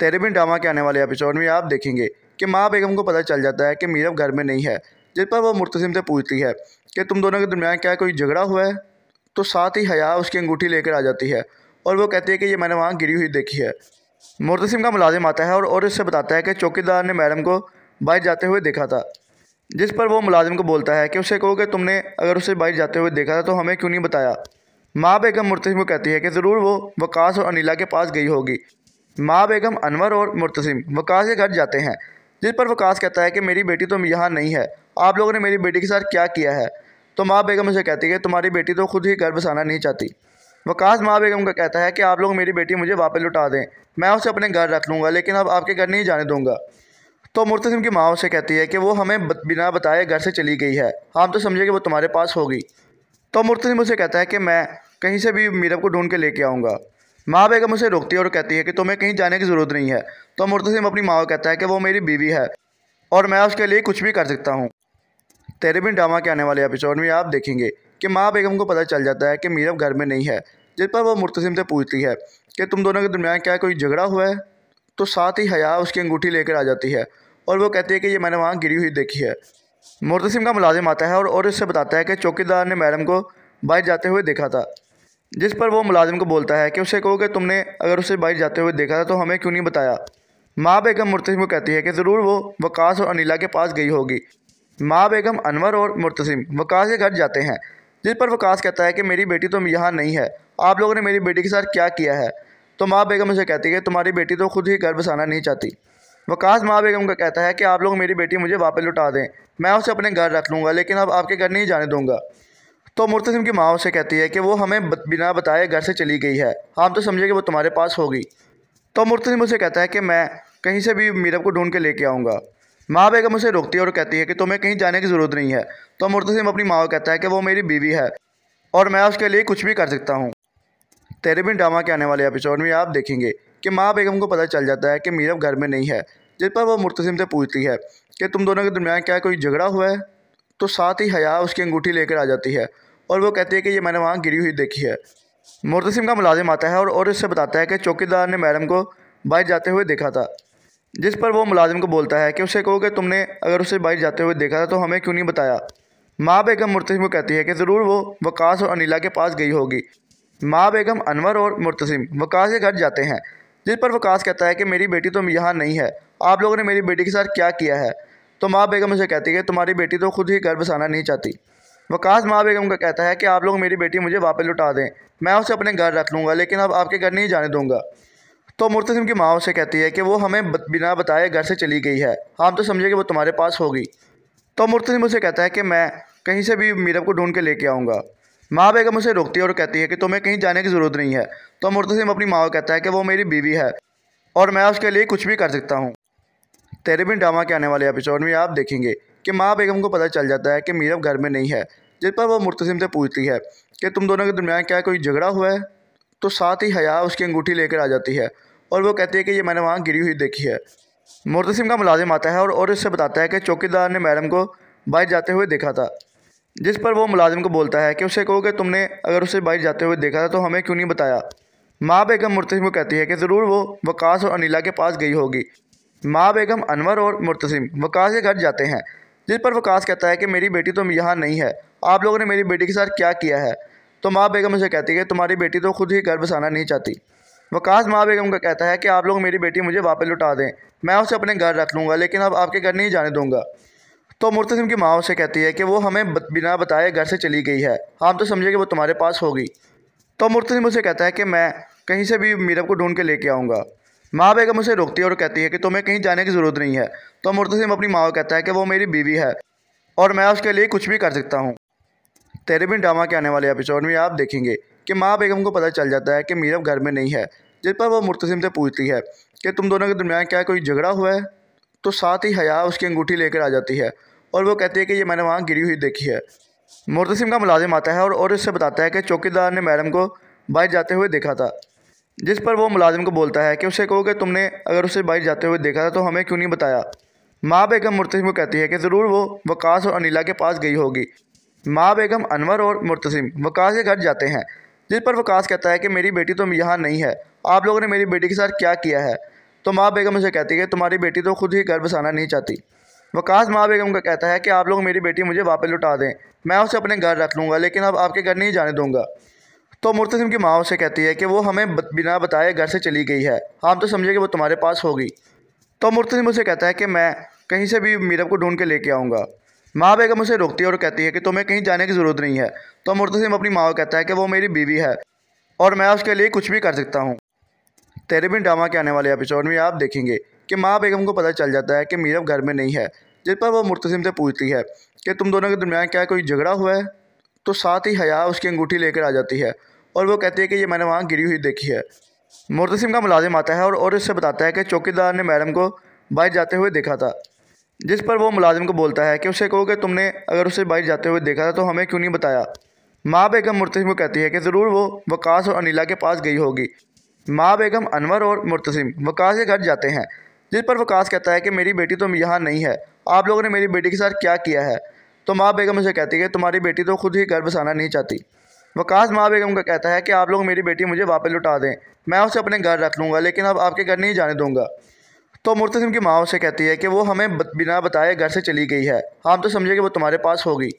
तेरेबिन drama के आने वाले एपिसोड में आप देखेंगे कि माँ बेगम को पता चल जाता है कि मीरब घर में नहीं है जिस पर वो मुर्तसिम से पूछती है कि तुम दोनों के दरमियान क्या कोई झगड़ा हुआ है तो साथ ही हया उसकी अंगूठी लेकर आ जाती है और वो कहती है कि ये मैंने वहाँ गिरी हुई देखी है मुर्तसिम का मुलाजिम आता है और और इससे बताता है कि चौकीदार ने मैडम को बाहर जाते हुए देखा था जिस पर वो मुलाजिम को बोलता है कि उसे कहो कि तुमने अगर उसे बाहर जाते हुए देखा था तो हमें क्यों नहीं बताया माँ बेगम मुर्तसिम को कहती है कि ज़रूर वो वकास और अनिला के पास गई होगी माँ बेगम अनवर और मुर्तसिम वकास के घर जाते हैं जिस पर वकास कहता है कि मेरी बेटी तो यहाँ नहीं है आप लोगों ने मेरी बेटी के साथ क्या किया है तो माँ बेगम उसे कहती है कि तुम्हारी बेटी तो खुद ही घर बसाना नहीं चाहती वकास माँ बेगम का कहता है कि आप लोग मेरी बेटी मुझे वापस लुटा दें मैं उसे अपने घर रख लूँगा लेकिन अब आपके घर नहीं जाने दूँगा तो मुर्तसिम की माँ उसे कहती है कि वो हमें बिना बताए घर से चली गई है हम तो समझे कि वो तुम्हारे पास होगी तो मुर्तसिम उसे कहता है कि मैं कहीं से भी मीरब को ढूंढ के लेके आऊँगा माँ बेगम उसे रोकती है और कहती है कि तुम्हें कहीं जाने की ज़रूरत नहीं है तो मुर्तसिम अपनी माँ को कहता है कि वो मेरी बीवी है और मैं उसके लिए कुछ भी कर सकता हूँ तेरे भी ड्रामा के आने वाले एपिसोड में आप देखेंगे कि माँ बेगम को पता चल जाता है कि मीरब घर में नहीं है जिस पर वो मुर्तसिम से पूछती है कि तुम दोनों के दरमियान क्या कोई झगड़ा हुआ है तो साथ ही हया उसकी अंगूठी लेकर आ जाती है और वो कहती है कि ये मैंने वहाँ गिरी हुई देखी है मुर्तसिम का मुलाजिम आता है और, उससे बताता है कि चौकीदार ने मैडम को बाहर जाते हुए देखा था जिस पर वो मुलाजिम को बोलता है कि उसे कहो कि तुमने अगर उसे बाहर जाते हुए देखा था तो हमें क्यों नहीं बताया माँ बेगम मुर्तसिम को कहती है कि ज़रूर वो वकास और अनिला के पास गई होगी माँ बेगम अनवर और मुर्तसिम वकास के घर जाते हैं जिस पर वकास कहता है कि मेरी बेटी तो यहाँ नहीं है आप लोगों ने मेरी बेटी के साथ क्या किया है तो माँ बेगम उसे कहती है कि तुम्हारी बेटी तो खुद ही घर बसाना नहीं चाहती वकास माँ बेगम का कहता है कि आप लोग मेरी बेटी मुझे वापस लुटा दें मैं उसे अपने घर रख लूँगा लेकिन अब आपके घर नहीं जाने दूँगा तो मुर्तसिम की माँ उसे कहती है कि वो हमें बिना बताए घर से चली गई है हम तो समझे कि वो तुम्हारे पास होगी तो मुर्तसिम उसे कहता है कि मैं कहीं से भी मीरब को ढूंढ के लेके आऊँगा माँ बेगम उसे रोकती है और कहती है कि तुम्हें कहीं जाने की ज़रूरत नहीं है तो मुर्तसिम अपनी माँ को कहता है कि वो मेरी बीवी है और मैं उसके लिए कुछ भी कर सकता हूँ तेरे भी ड्रामा के आने वाले एपिसोड में आप देखेंगे कि माँ बेगम को पता चल जाता है कि मीरब घर में नहीं है जिस पर वह मुर्तसिम से पूछती है कि तुम दोनों के दरमियान क्या कोई झगड़ा हुआ है तो साथ ही हया उसकी अंगूठी लेकर आ जाती है और वो कहती है कि ये मैंने वहाँ गिरी हुई देखी है मुर्तसिम का मुलाजिम आता है और और इससे बताता है कि चौकीदार ने मैडम को बाइक जाते हुए देखा था जिस पर वो मुलाजिम को बोलता है कि उसे कहो कि तुमने अगर उसे बाइक जाते हुए देखा था तो हमें क्यों नहीं बताया माँ बेगम मुर्तसिम को कहती है कि ज़रूर वो वकास और अनिला के पास गई होगी माँ बेगम अनवर और मुर्तसिम वकास के घर जाते हैं जिस पर वकास कहता है कि मेरी बेटी तो यहाँ नहीं है आप लोगों ने मेरी बेटी के साथ क्या किया है तो माँ बेगम उसे कहती है कि तुम्हारी बेटी तो खुद ही घर बसाना नहीं चाहती वकास माँ बेगम का कहता है कि आप लोग मेरी बेटी मुझे वापस लुटा दें मैं उसे अपने घर रख लूँगा लेकिन अब आपके घर नहीं जाने दूँगा तो मुर्तजिम की माँ उसे कहती है कि वो हमें बिना बताए घर से चली गई है हम तो समझे कि वो तुम्हारे पास होगी तो मुर्तजिम उसे कहता है कि मैं कहीं से भी मीरब को ढूंढ के लेके आऊँगा माँ बेगम उसे रोकती है और कहती है कि तुम्हें कहीं जाने की ज़रूरत नहीं है तो मुर्तजिम अपनी माँ को कहता है कि वो मेरी बीवी है और मैं उसके लिए कुछ भी कर सकता हूँ तेरे भी ड्रामा के आने वाले एपिसोड में आप देखेंगे कि माँ बेगम को पता चल जाता है कि मीरब घर में नहीं है जिस पर वह मुर्तसिम से पूछती है कि तुम दोनों के दरमियान क्या कोई झगड़ा हुआ है तो साथ ही हया उसकी अंगूठी लेकर आ जाती है और वो कहती है कि ये मैंने वहाँ गिरी हुई देखी है मुर्तसिम का मुलाजिम आता है और और इससे बताता है कि चौकीदार ने मैडम को बाहर जाते हुए देखा था जिस पर वो मुलाजिम को बोलता है कि उसे कहो कि तुमने अगर उसे बाहर जाते हुए देखा था तो हमें क्यों नहीं बताया माँ बेगम मुर्तसिम को कहती है कि ज़रूर वो वकास और अनिला के पास गई होगी माँ बेगम अनवर और मुर्तसिम वकास के घर जाते हैं जिस पर वकास कहता है कि मेरी बेटी तो यहाँ नहीं है आप लोगों ने मेरी बेटी के साथ क्या किया है तो माँ बेगम उसे कहती है कि तुम्हारी बेटी तो खुद ही घर बसाना नहीं चाहती वकास माँ बेगम का कहता है कि आप लोग मेरी बेटी मुझे वापस लुटा दें मैं उसे अपने घर रख लूँगा लेकिन अब आपके घर नहीं जाने दूँगा तो मुर्तसिम की माँ उसे कहती है कि वो हमें बिना बताए घर से चली गई है हम तो समझे कि वो तुम्हारे पास होगी तो मुर्तसिम उसे कहता है कि मैं कहीं से भी मीरब को ढूंढ के लेके आऊँगा माँ बेगम उसे रोकती है और कहती है कि तुम्हें कहीं जाने की ज़रूरत नहीं है तो मुर्तसिम अपनी माँ को कहता है कि वो मेरी बीवी है और मैं उसके लिए कुछ भी कर सकता हूँ तेरे बिन ड्रामा के आने वाले एपिसोड में आप देखेंगे कि माँ बेगम को पता चल जाता है कि मीरब घर में नहीं है जिस पर वो मुर्तसिम से पूछती है कि तुम दोनों के दरमियान क्या कोई झगड़ा हुआ है तो साथ ही हया उसकी अंगूठी लेकर आ जाती है और वो कहती है कि ये मैंने वहाँ गिरी हुई देखी है मुर्तसिम का मुलाजिम आता है और, और इससे बताता है कि चौकीदार ने मैडम को बाहर जाते हुए देखा था जिस पर वो मुलाजिम को बोलता है कि उसे कहो कि तुमने अगर उसे बाहर जाते हुए देखा था तो हमें क्यों नहीं बताया माँ बेगम मुर्तसिम को कहती है कि ज़रूर वो वकास और अनिला के पास गई होगी माँ बेगम अनवर और मुर्तसिम वकास के घर जाते हैं जिस पर वकास कहता है कि मेरी बेटी तो यहाँ नहीं है आप लोगों ने मेरी बेटी के साथ क्या किया है तो माँ बेगम उसे कहती है कि तुम्हारी बेटी तो खुद ही घर बसाना नहीं चाहती वकास माँ बेगम का कहता है कि आप लोग मेरी बेटी मुझे वापस लुटा दें मैं उसे अपने घर रख लूँगा लेकिन अब आपके घर नहीं जाने दूँगा तो मुर्तजिम की माँ उसे कहती है कि वो हमें बिना बताए घर से चली गई है हम तो समझे कि वो तुम्हारे पास होगी तो मुर्तजिम उसे कहता है कि मैं कहीं से भी मीरब को ढूंढ के लेके आऊँगा माँ बेगम उसे रोकती है और कहती है कि तुम्हें कहीं जाने की ज़रूरत नहीं है तो मुर्तजिम अपनी माँ को कहता है कि वो मेरी बीवी है और मैं उसके लिए कुछ भी कर सकता हूँ तेरे बिन ड्रामा के आने वाले एपिसोड में आप देखेंगे कि माँ बेगम को पता चल जाता है कि मीरब घर में नहीं है जिस पर वो मुर्तजिम से पूछती है कि तुम दोनों के दरमियान क्या कोई झगड़ा हुआ है तो साथ ही हया उसकी अंगूठी लेकर आ जाती है और वो कहती है कि ये मैंने वहाँ गिरी हुई देखी है मुर्तसिम का मुलाजिम आता है और, और इससे बताता है कि चौकीदार ने मैडम को बाइक जाते हुए देखा था जिस पर वो मुलाजिम को बोलता है कि उसे कहो कि तुमने अगर उसे बाइक जाते हुए देखा था तो हमें क्यों नहीं बताया माँ बेगम मुर्तसिम को कहती है कि ज़रूर वो वकास और अनिला के पास गई होगी माँ बेगम अनवर और मुर्तसिम वकास के घर जाते हैं जिस पर वकास कहता है कि मेरी बेटी तो यहाँ नहीं है आप लोगों ने मेरी बेटी के साथ क्या किया है तो माँ बेगम उसे कहती है कि तुम्हारी बेटी तो खुद ही घर बसाना नहीं चाहती वकास माँ बेगम का कहता है कि आप लोग मेरी बेटी मुझे वापस लुटा दें मैं उसे अपने घर रख लूँगा लेकिन अब आपके घर नहीं जाने दूँगा तो मुर्तसिम की माँ उसे कहती है कि वो हमें बिना बताए घर से चली गई है हम तो समझे कि वो तुम्हारे पास होगी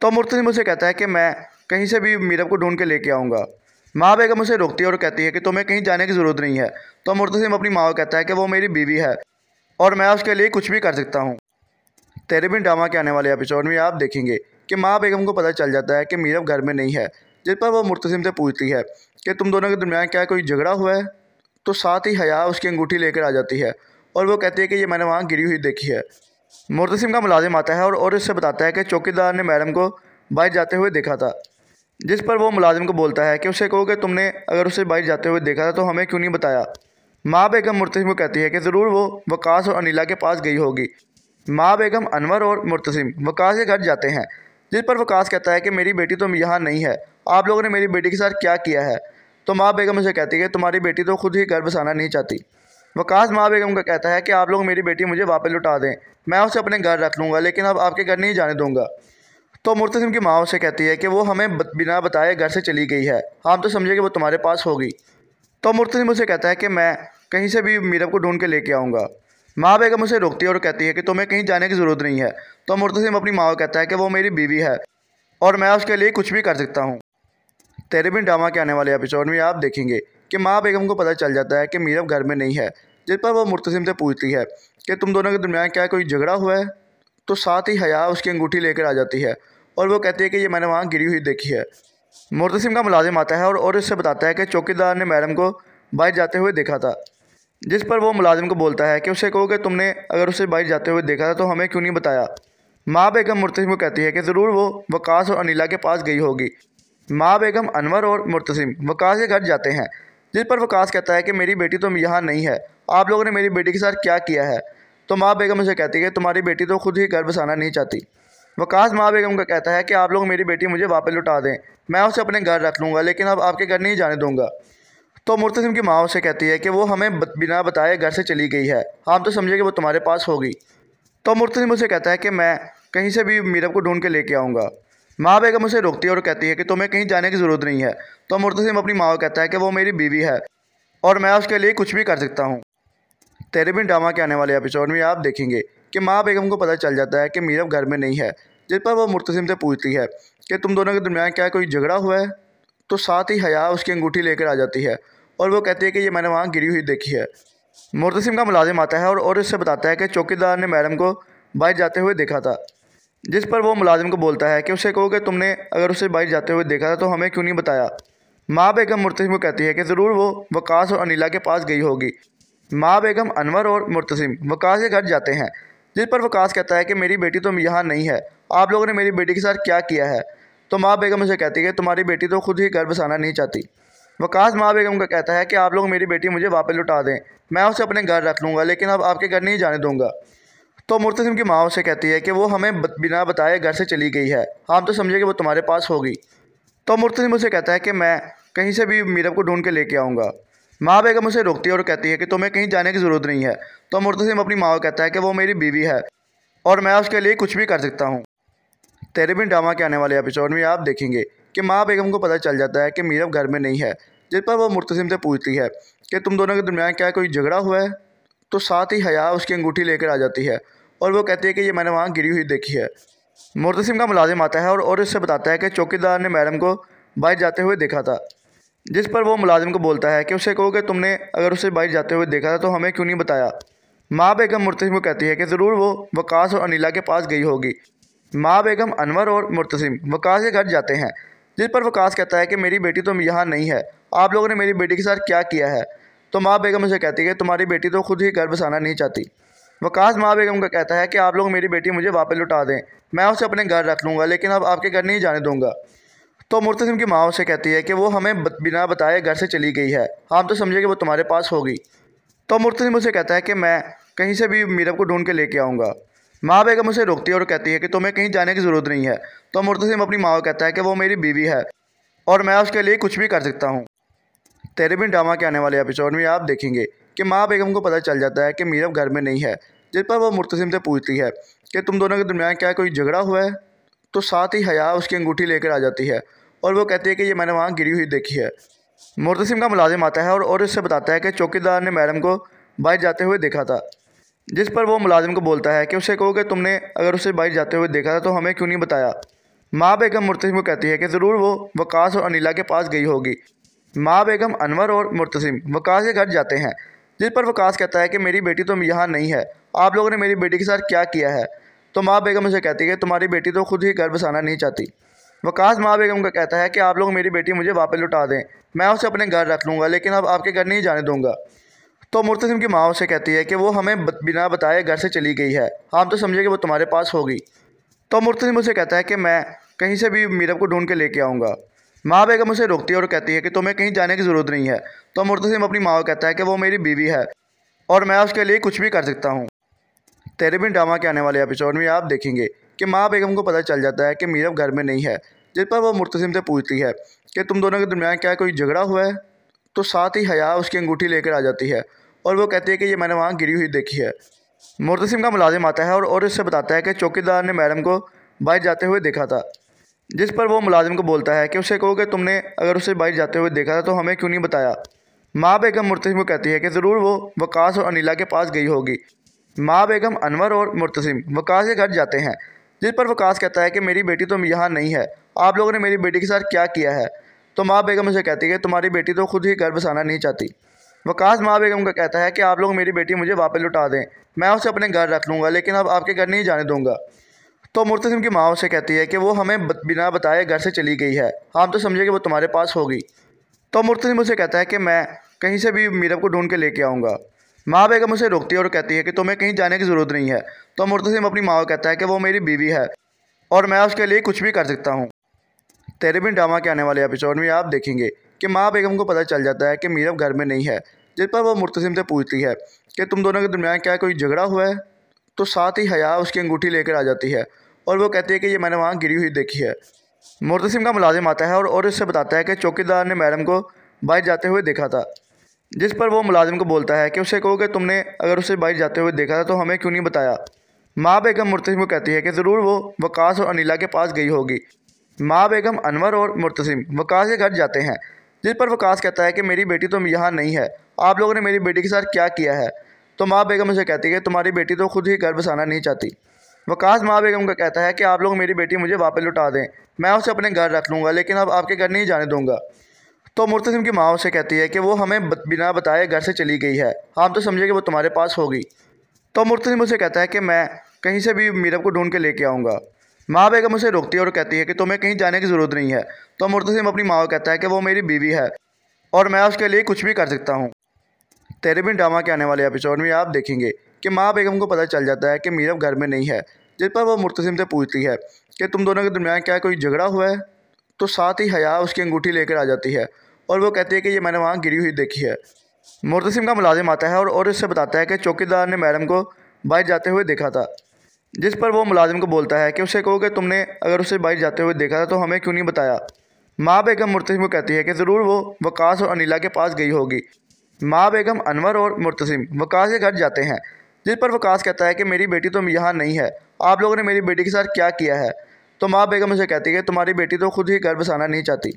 तो मुर्तसिम उसे कहता है कि मैं कहीं से भी मीरब को ढूंढ के लेके आऊँगा माँ बेगम उसे रोकती है और कहती है कि तुम्हें कहीं जाने की ज़रूरत नहीं है तो मुर्तसिम अपनी माँ को कहता है कि वो मेरी बीवी है और मैं उसके लिए कुछ भी कर सकता हूँ तेरे भी ड्रामा के आने वाले एपिसोड में आप देखेंगे कि माँ बेगम को पता चल जाता है कि मीरब घर में नहीं है जिस पर वह मुर्तसिम से पूछती है कि तुम दोनों के दरमियान क्या कोई झगड़ा हुआ है तो साथ ही हया उसकी अंगूठी लेकर आ जाती है और वो कहती है कि ये मैंने वहाँ गिरी हुई देखी है मुर्तसिम का मुलाजिम आता है और और इससे बताता है कि चौकीदार ने मैडम को बाहर जाते हुए देखा था जिस पर वो मुलाजिम को बोलता है कि उसे कहो कि तुमने अगर उसे बाहर जाते हुए देखा था तो हमें क्यों नहीं बताया माँ बेगम मुर्तसिम को कहती है कि ज़रूर वो वकास और अनिला के पास गई होगी माँ बेगम अनवर और मुर्तसिम वकास के घर जाते हैं जिस पर वकाश कहता है कि मेरी बेटी तो यहाँ नहीं है आप लोगों ने मेरी बेटी के साथ क्या किया है तो माँ बेगम उसे कहती है कि तुम्हारी बेटी तो खुद ही घर बसाना नहीं चाहती वकास माँ बेगम का कहता है कि आप लोग मेरी बेटी मुझे वापस लुटा दें मैं उसे अपने घर रख लूँगा लेकिन अब आपके घर नहीं जाने दूँगा तो मुर्तसिम की माँ उसे कहती है कि वो हमें बिना बताए घर से चली गई है हम तो समझे कि वो तुम्हारे पास होगी तो मुर्तसिम उसे कहता है कि मैं कहीं से भी मीरब को ढूंढ के लेके आऊँगा माँ बेगम उसे रोकती है और कहती है कि तुम्हें कहीं जाने की ज़रूरत नहीं है तो मुर्तसिम अपनी माँ को कहता है कि वो मेरी बीवी है और मैं उसके लिए कुछ भी कर सकता हूँ तेरे भी ड्रामा के आने वाले एपिसोड में आप देखेंगे कि माँ बेगम को पता चल जाता है कि मीरब घर में नहीं है जिस पर वो मुर्तसिम से पूछती है कि तुम दोनों के दरमियान क्या कोई झगड़ा हुआ है तो साथ ही हया उसकी अंगूठी लेकर आ जाती है और वो कहती है कि ये मैंने वहाँ गिरी हुई देखी है मुर्तसिम का मुलाजिम आता है और, और इससे बताता है कि चौकीदार ने मैडम को बाहर जाते हुए देखा था जिस पर वो मुलाजिम को बोलता है कि उसे कहो कि तुमने अगर उसे बाहर जाते हुए देखा था तो हमें क्यों नहीं बताया माँ बेगम मुर्तसिम को कहती है कि ज़रूर वो वकास और अनिला के पास गई होगी माँ बेगम अनवर और मुर्तसिम वकास के घर जाते हैं जिस पर वकास कहता है कि मेरी बेटी तो यहाँ नहीं है आप लोगों ने मेरी बेटी के साथ क्या किया है तो माँ बेगम उसे कहती है कि तुम्हारी बेटी तो खुद ही घर बसाना नहीं चाहती वकास माँ बेगम का कहता है कि आप लोग मेरी बेटी मुझे वापस लुटा दें मैं उसे अपने घर रख लूँगा लेकिन अब आपके घर नहीं जाने दूँगा तो मुर्तजिम की माँ उसे कहती है कि वो हमें बिना बताए घर से चली गई है हम तो समझे कि वो तुम्हारे पास होगी तो मुर्तजिम उसे कहता है कि मैं कहीं से भी मीरब को ढूंढ के लेके आऊँगा माँ बेगम उसे रोकती है और कहती है कि तुम्हें कहीं जाने की ज़रूरत नहीं है तो मुर्तजिम अपनी माँ को कहता है कि वो मेरी बीवी है और मैं उसके लिए कुछ भी कर सकता हूँ तेरे भी ड्रामा के आने वाले एपिसोड में आप देखेंगे कि माँ बेगम को पता चल जाता है कि मीरब घर में नहीं है जिस पर वो मुर्तजिम से पूछती है कि तुम दोनों के दरमियान क्या कोई झगड़ा हुआ है तो साथ ही हया उसकी अंगूठी लेकर आ जाती है और वो कहती है कि ये मैंने वहाँ गिरी हुई देखी है मुर्तसिम का मुलाजिम आता है और और उससे बताता है कि चौकीदार ने मैडम को बाइक जाते हुए देखा था जिस पर वो मुलाजिम को बोलता है कि उसे कहो कि तुमने अगर उसे बाइक जाते हुए देखा था तो हमें क्यों नहीं बताया माँ बेगम मुर्तसिम को कहती है कि ज़रूर वो वकास और अनिला के पास गई होगी माँ बेगम अनवर और मुर्तसिम वकास के घर जाते हैं जिस पर वकास कहता है कि मेरी बेटी तो यहाँ नहीं है आप लोगों ने मेरी बेटी के साथ क्या किया है तो माँ बेगम उसे कहती है कि तुम्हारी बेटी तो खुद ही घर बसाना नहीं चाहती वकास माँ बेगम का कहता है कि आप लोग मेरी बेटी मुझे वापस लुटा दें मैं उसे अपने घर रख लूँगा लेकिन अब आपके घर नहीं जाने दूँगा तो मुर्तजिम की माँ उसे कहती है कि वो हमें बिना बताए घर से चली गई है हम तो समझे कि वो तुम्हारे पास होगी तो मुर्तजिम उसे कहता है कि मैं कहीं से भी मीरब को ढूंढ के लेके आऊँगा माँ बेगम उसे रोकती है और कहती है कि तुम्हें कहीं जाने की ज़रूरत नहीं है तो मुर्तजिम अपनी माँ को कहता है कि वो मेरी बीवी है और मैं उसके लिए कुछ भी कर सकता हूँ तेरे भी ड्रामा के आने वाले एपिसोड में आप देखेंगे कि माँ बेगम को पता चल जाता है कि मीरब घर में नहीं है जिस पर वो मुर्तसिम से पूछती है कि तुम दोनों के दरमियान क्या कोई झगड़ा हुआ है तो साथ ही हया उसकी अंगूठी लेकर आ जाती है और वो कहती है कि ये मैंने वहाँ गिरी हुई देखी है मुर्तसिम का मुलाजिम आता है और और इससे बताता है कि चौकीदार ने मैडम को बाहर जाते हुए देखा था जिस पर वो मुलाजिम को बोलता है कि उसे कहो कि तुमने अगर उसे बाहर जाते हुए देखा था तो हमें क्यों नहीं बताया माँ बेगम मुर्तसिम को कहती है कि ज़रूर वो वकास और अनिला के पास गई होगी माँ बेगम अनवर और मुर्तसिम वकास के घर जाते हैं जिस पर वकास कहता है कि मेरी बेटी तो यहाँ नहीं है आप लोगों ने मेरी बेटी के साथ क्या किया है तो माँ बेगम उसे कहती है तुम्हारी बेटी तो खुद ही घर बसाना नहीं चाहती वकास माँ बेगम का कहता है कि आप लोग मेरी बेटी मुझे वापस लुटा दें मैं उसे अपने घर रख लूँगा लेकिन अब आपके घर नहीं जाने दूँगा तो मुर्तसिम की माँ उसे कहती है कि वो हमें बिना बताए घर से चली गई है हम तो समझे कि वो तुम्हारे पास होगी तो मुर्तसिम उसे कहता है कि मैं कहीं से भी मीरब को ढूंढ के लेके आऊँगा माँ बेगम उसे रोकती है और कहती है कि तुम्हें कहीं जाने की ज़रूरत नहीं है तो मुर्तसिम अपनी माँ को कहता है कि वो मेरी बीवी है और मैं उसके लिए कुछ भी कर सकता हूँ तेरेबिन ड्रामा के आने वाले एपिसोड में आप देखेंगे कि माँ बेगम को पता चल जाता है कि मीरब घर में नहीं है जिस पर वह मुर्तसिम से पूछती है कि तुम दोनों के दरमियान क्या कोई झगड़ा हुआ है तो साथ ही हया उसकी अंगूठी लेकर आ जाती है और वो कहती है कि ये मैंने वहाँ गिरी हुई देखी है मुर्तसिम का मुलाजिम आता है और और इससे बताता है कि चौकीदार ने मैडम को बाहर जाते हुए देखा था जिस पर वो मुलाजिम को बोलता है कि उसे कहो कि तुमने अगर उसे बाहर जाते हुए देखा था तो हमें क्यों नहीं बताया माँ बेगम मुर्तसिम को कहती है कि ज़रूर वो वकास और अनिला के पास गई होगी माँ बेगम अनवर और मुर्तसिम वकास के घर जाते हैं जिस पर वकास कहता है कि मेरी बेटी तो यहाँ नहीं है आप लोगों ने मेरी बेटी के साथ क्या किया है तो माँ बेगम उसे कहती है कि तुम्हारी बेटी तो खुद ही घर बसाना नहीं चाहती वकास माँ बेगम का कहता है कि आप लोग मेरी बेटी मुझे वापस लुटा दें मैं उसे अपने घर रख लूँगा लेकिन अब आपके घर नहीं जाने दूँगा तो मुर्तसिम की माँ उसे कहती है कि वो हमें बिना बताए घर से चली गई है हम तो समझे कि वो तुम्हारे पास होगी तो मुर्तसिम उसे कहता है कि मैं कहीं से भी मीरब को ढूंढ के लेके आऊँगा माँ बेगम उसे रोकती है और कहती है कि तुम्हें कहीं जाने की ज़रूरत नहीं है तो मुर्तसिम अपनी माँ को कहता है कि वो मेरी बीवी है और मैं उसके लिए कुछ भी कर सकता हूँ तेरे भी ड्रामा के आने वाले एपिसोड में आप देखेंगे कि माँ बेगम को पता चल जाता है कि मीरब घर में नहीं है जिस पर वो मुर्तसिम से पूछती है कि तुम दोनों के दरमियान क्या कोई झगड़ा हुआ है तो साथ ही हया उसकी अंगूठी लेकर आ जाती है और वो कहती है कि ये मैंने वहाँ गिरी हुई देखी है मुर्तसिम का मुलाजिम आता है और, उससे बताता है कि चौकीदार ने मैडम को बाहर जाते हुए देखा था जिस पर वो मुलाजिम को बोलता है कि उसे कहो कि तुमने अगर उसे बाहर जाते हुए देखा था तो हमें क्यों नहीं बताया माँ बेगम मुर्तसिम को कहती है कि ज़रूर वो वकास और अनिला के पास गई होगी माँ बेगम अनवर और मुर्तसिम वकास के घर जाते हैं जिस पर वकास कहता है कि मेरी बेटी तो यहाँ नहीं है आप लोगों ने मेरी बेटी के साथ क्या किया है तो माँ बेगम उसे कहती है कि तुम्हारी बेटी तो खुद ही घर बसाना नहीं चाहती वकास माँ बेगम का कहता है कि आप लोग मेरी बेटी मुझे वापस लुटा दें मैं उसे अपने घर रख लूँगा लेकिन अब आपके घर नहीं जाने दूँगा तो मुर्तजिम की माँ उसे कहती है कि वो हमें बिना बताए घर से चली गई है हम तो समझे कि वो तुम्हारे पास होगी तो मुर्तजिम उसे कहता है कि मैं कहीं से भी मीरब को ढूंढ के लेके आऊँगा माँ बेगम उसे रोकती है और कहती है कि तुम्हें कहीं जाने की ज़रूरत नहीं है तो मुर्तजिम अपनी माँ को कहता है कि वो मेरी बीवी है और मैं उसके लिए कुछ भी कर सकता हूँ तेरे भी ड्रामा के आने वाले एपिसोड में आप देखेंगे कि माँ बेगम को पता चल जाता है कि मीरब घर में नहीं है जिस पर वह मुर्तजिम से पूछती है कि तुम दोनों के दरमियान क्या कोई झगड़ा हुआ है तो साथ ही हया उसकी अंगूठी लेकर आ जाती है और वो कहती है कि ये मैंने वहाँ गिरी हुई देखी है मुर्तसिम का मुलाजिम आता है और और इससे बताता है कि चौकीदार ने मैडम को बाइक जाते हुए देखा था जिस पर वो मुलाजिम को बोलता है कि उसे कहो कि तुमने अगर उसे बाइक जाते हुए देखा था तो हमें क्यों नहीं बताया माँ बेगम मुर्तसिम को कहती है कि ज़रूर वो वकास और अनिला के पास गई होगी माँ बेगम अनवर और मुर्तसिम वकास के घर जाते हैं जिस पर वकास कहता है कि मेरी बेटी तो यहाँ नहीं है आप लोगों ने मेरी बेटी के साथ क्या किया है तो माँ बेगम उसे कहती है कि तुम्हारी बेटी तो खुद ही घर बसाना नहीं चाहती वकास माँ बेगम का कहता है कि आप लोग मेरी बेटी मुझे वापस लुटा दें मैं उसे अपने घर रख लूँगा लेकिन अब आपके घर नहीं जाने दूँगा तो मुर्तजिम की माँ उसे कहती है कि वो हमें बिना बताए घर से चली गई है हम तो समझे कि वो तुम्हारे पास होगी तो मुर्तजिम उसे कहता है कि मैं कहीं से भी मीरब को ढूंढ के लेके आऊँगा माँ बेगम उसे रोकती है और कहती है कि तुम्हें कहीं जाने की ज़रूरत नहीं है तो मुर्तजिम अपनी माँ को कहता है कि वो मेरी बीवी है और मैं उसके लिए कुछ भी कर सकता हूँ तेरे भी ड्रामा के आने वाले एपिसोड में आप देखेंगे कि माँ बेगम को पता चल जाता है कि मीरब घर में नहीं है जिस पर वह मुर्तसिम से पूछती है कि तुम दोनों के दरमियान क्या कोई झगड़ा हुआ है तो साथ ही हया उसकी अंगूठी लेकर आ जाती है और वो कहती है कि ये मैंने वहाँ गिरी हुई देखी है मुर्तसिम का मुलाजिम आता है और और इससे बताता है कि चौकीदार ने मैडम को बाहर जाते हुए देखा था जिस पर वो मुलाजिम को बोलता है कि उसे कहो कि तुमने अगर उसे बाहर जाते हुए देखा था तो हमें क्यों नहीं बताया माँ बेगम मुर्तसिम को कहती है कि ज़रूर वो वकास और अनिला के पास गई होगी माँ बेगम अनवर और मुर्तसिम वकास के घर जाते हैं जिस पर वकास कहता है कि मेरी बेटी तो यहाँ नहीं है आप लोगों ने मेरी बेटी के साथ क्या किया है तो माँ बेगम उसे कहती है कि तुम्हारी बेटी तो खुद ही घर बसाना नहीं चाहती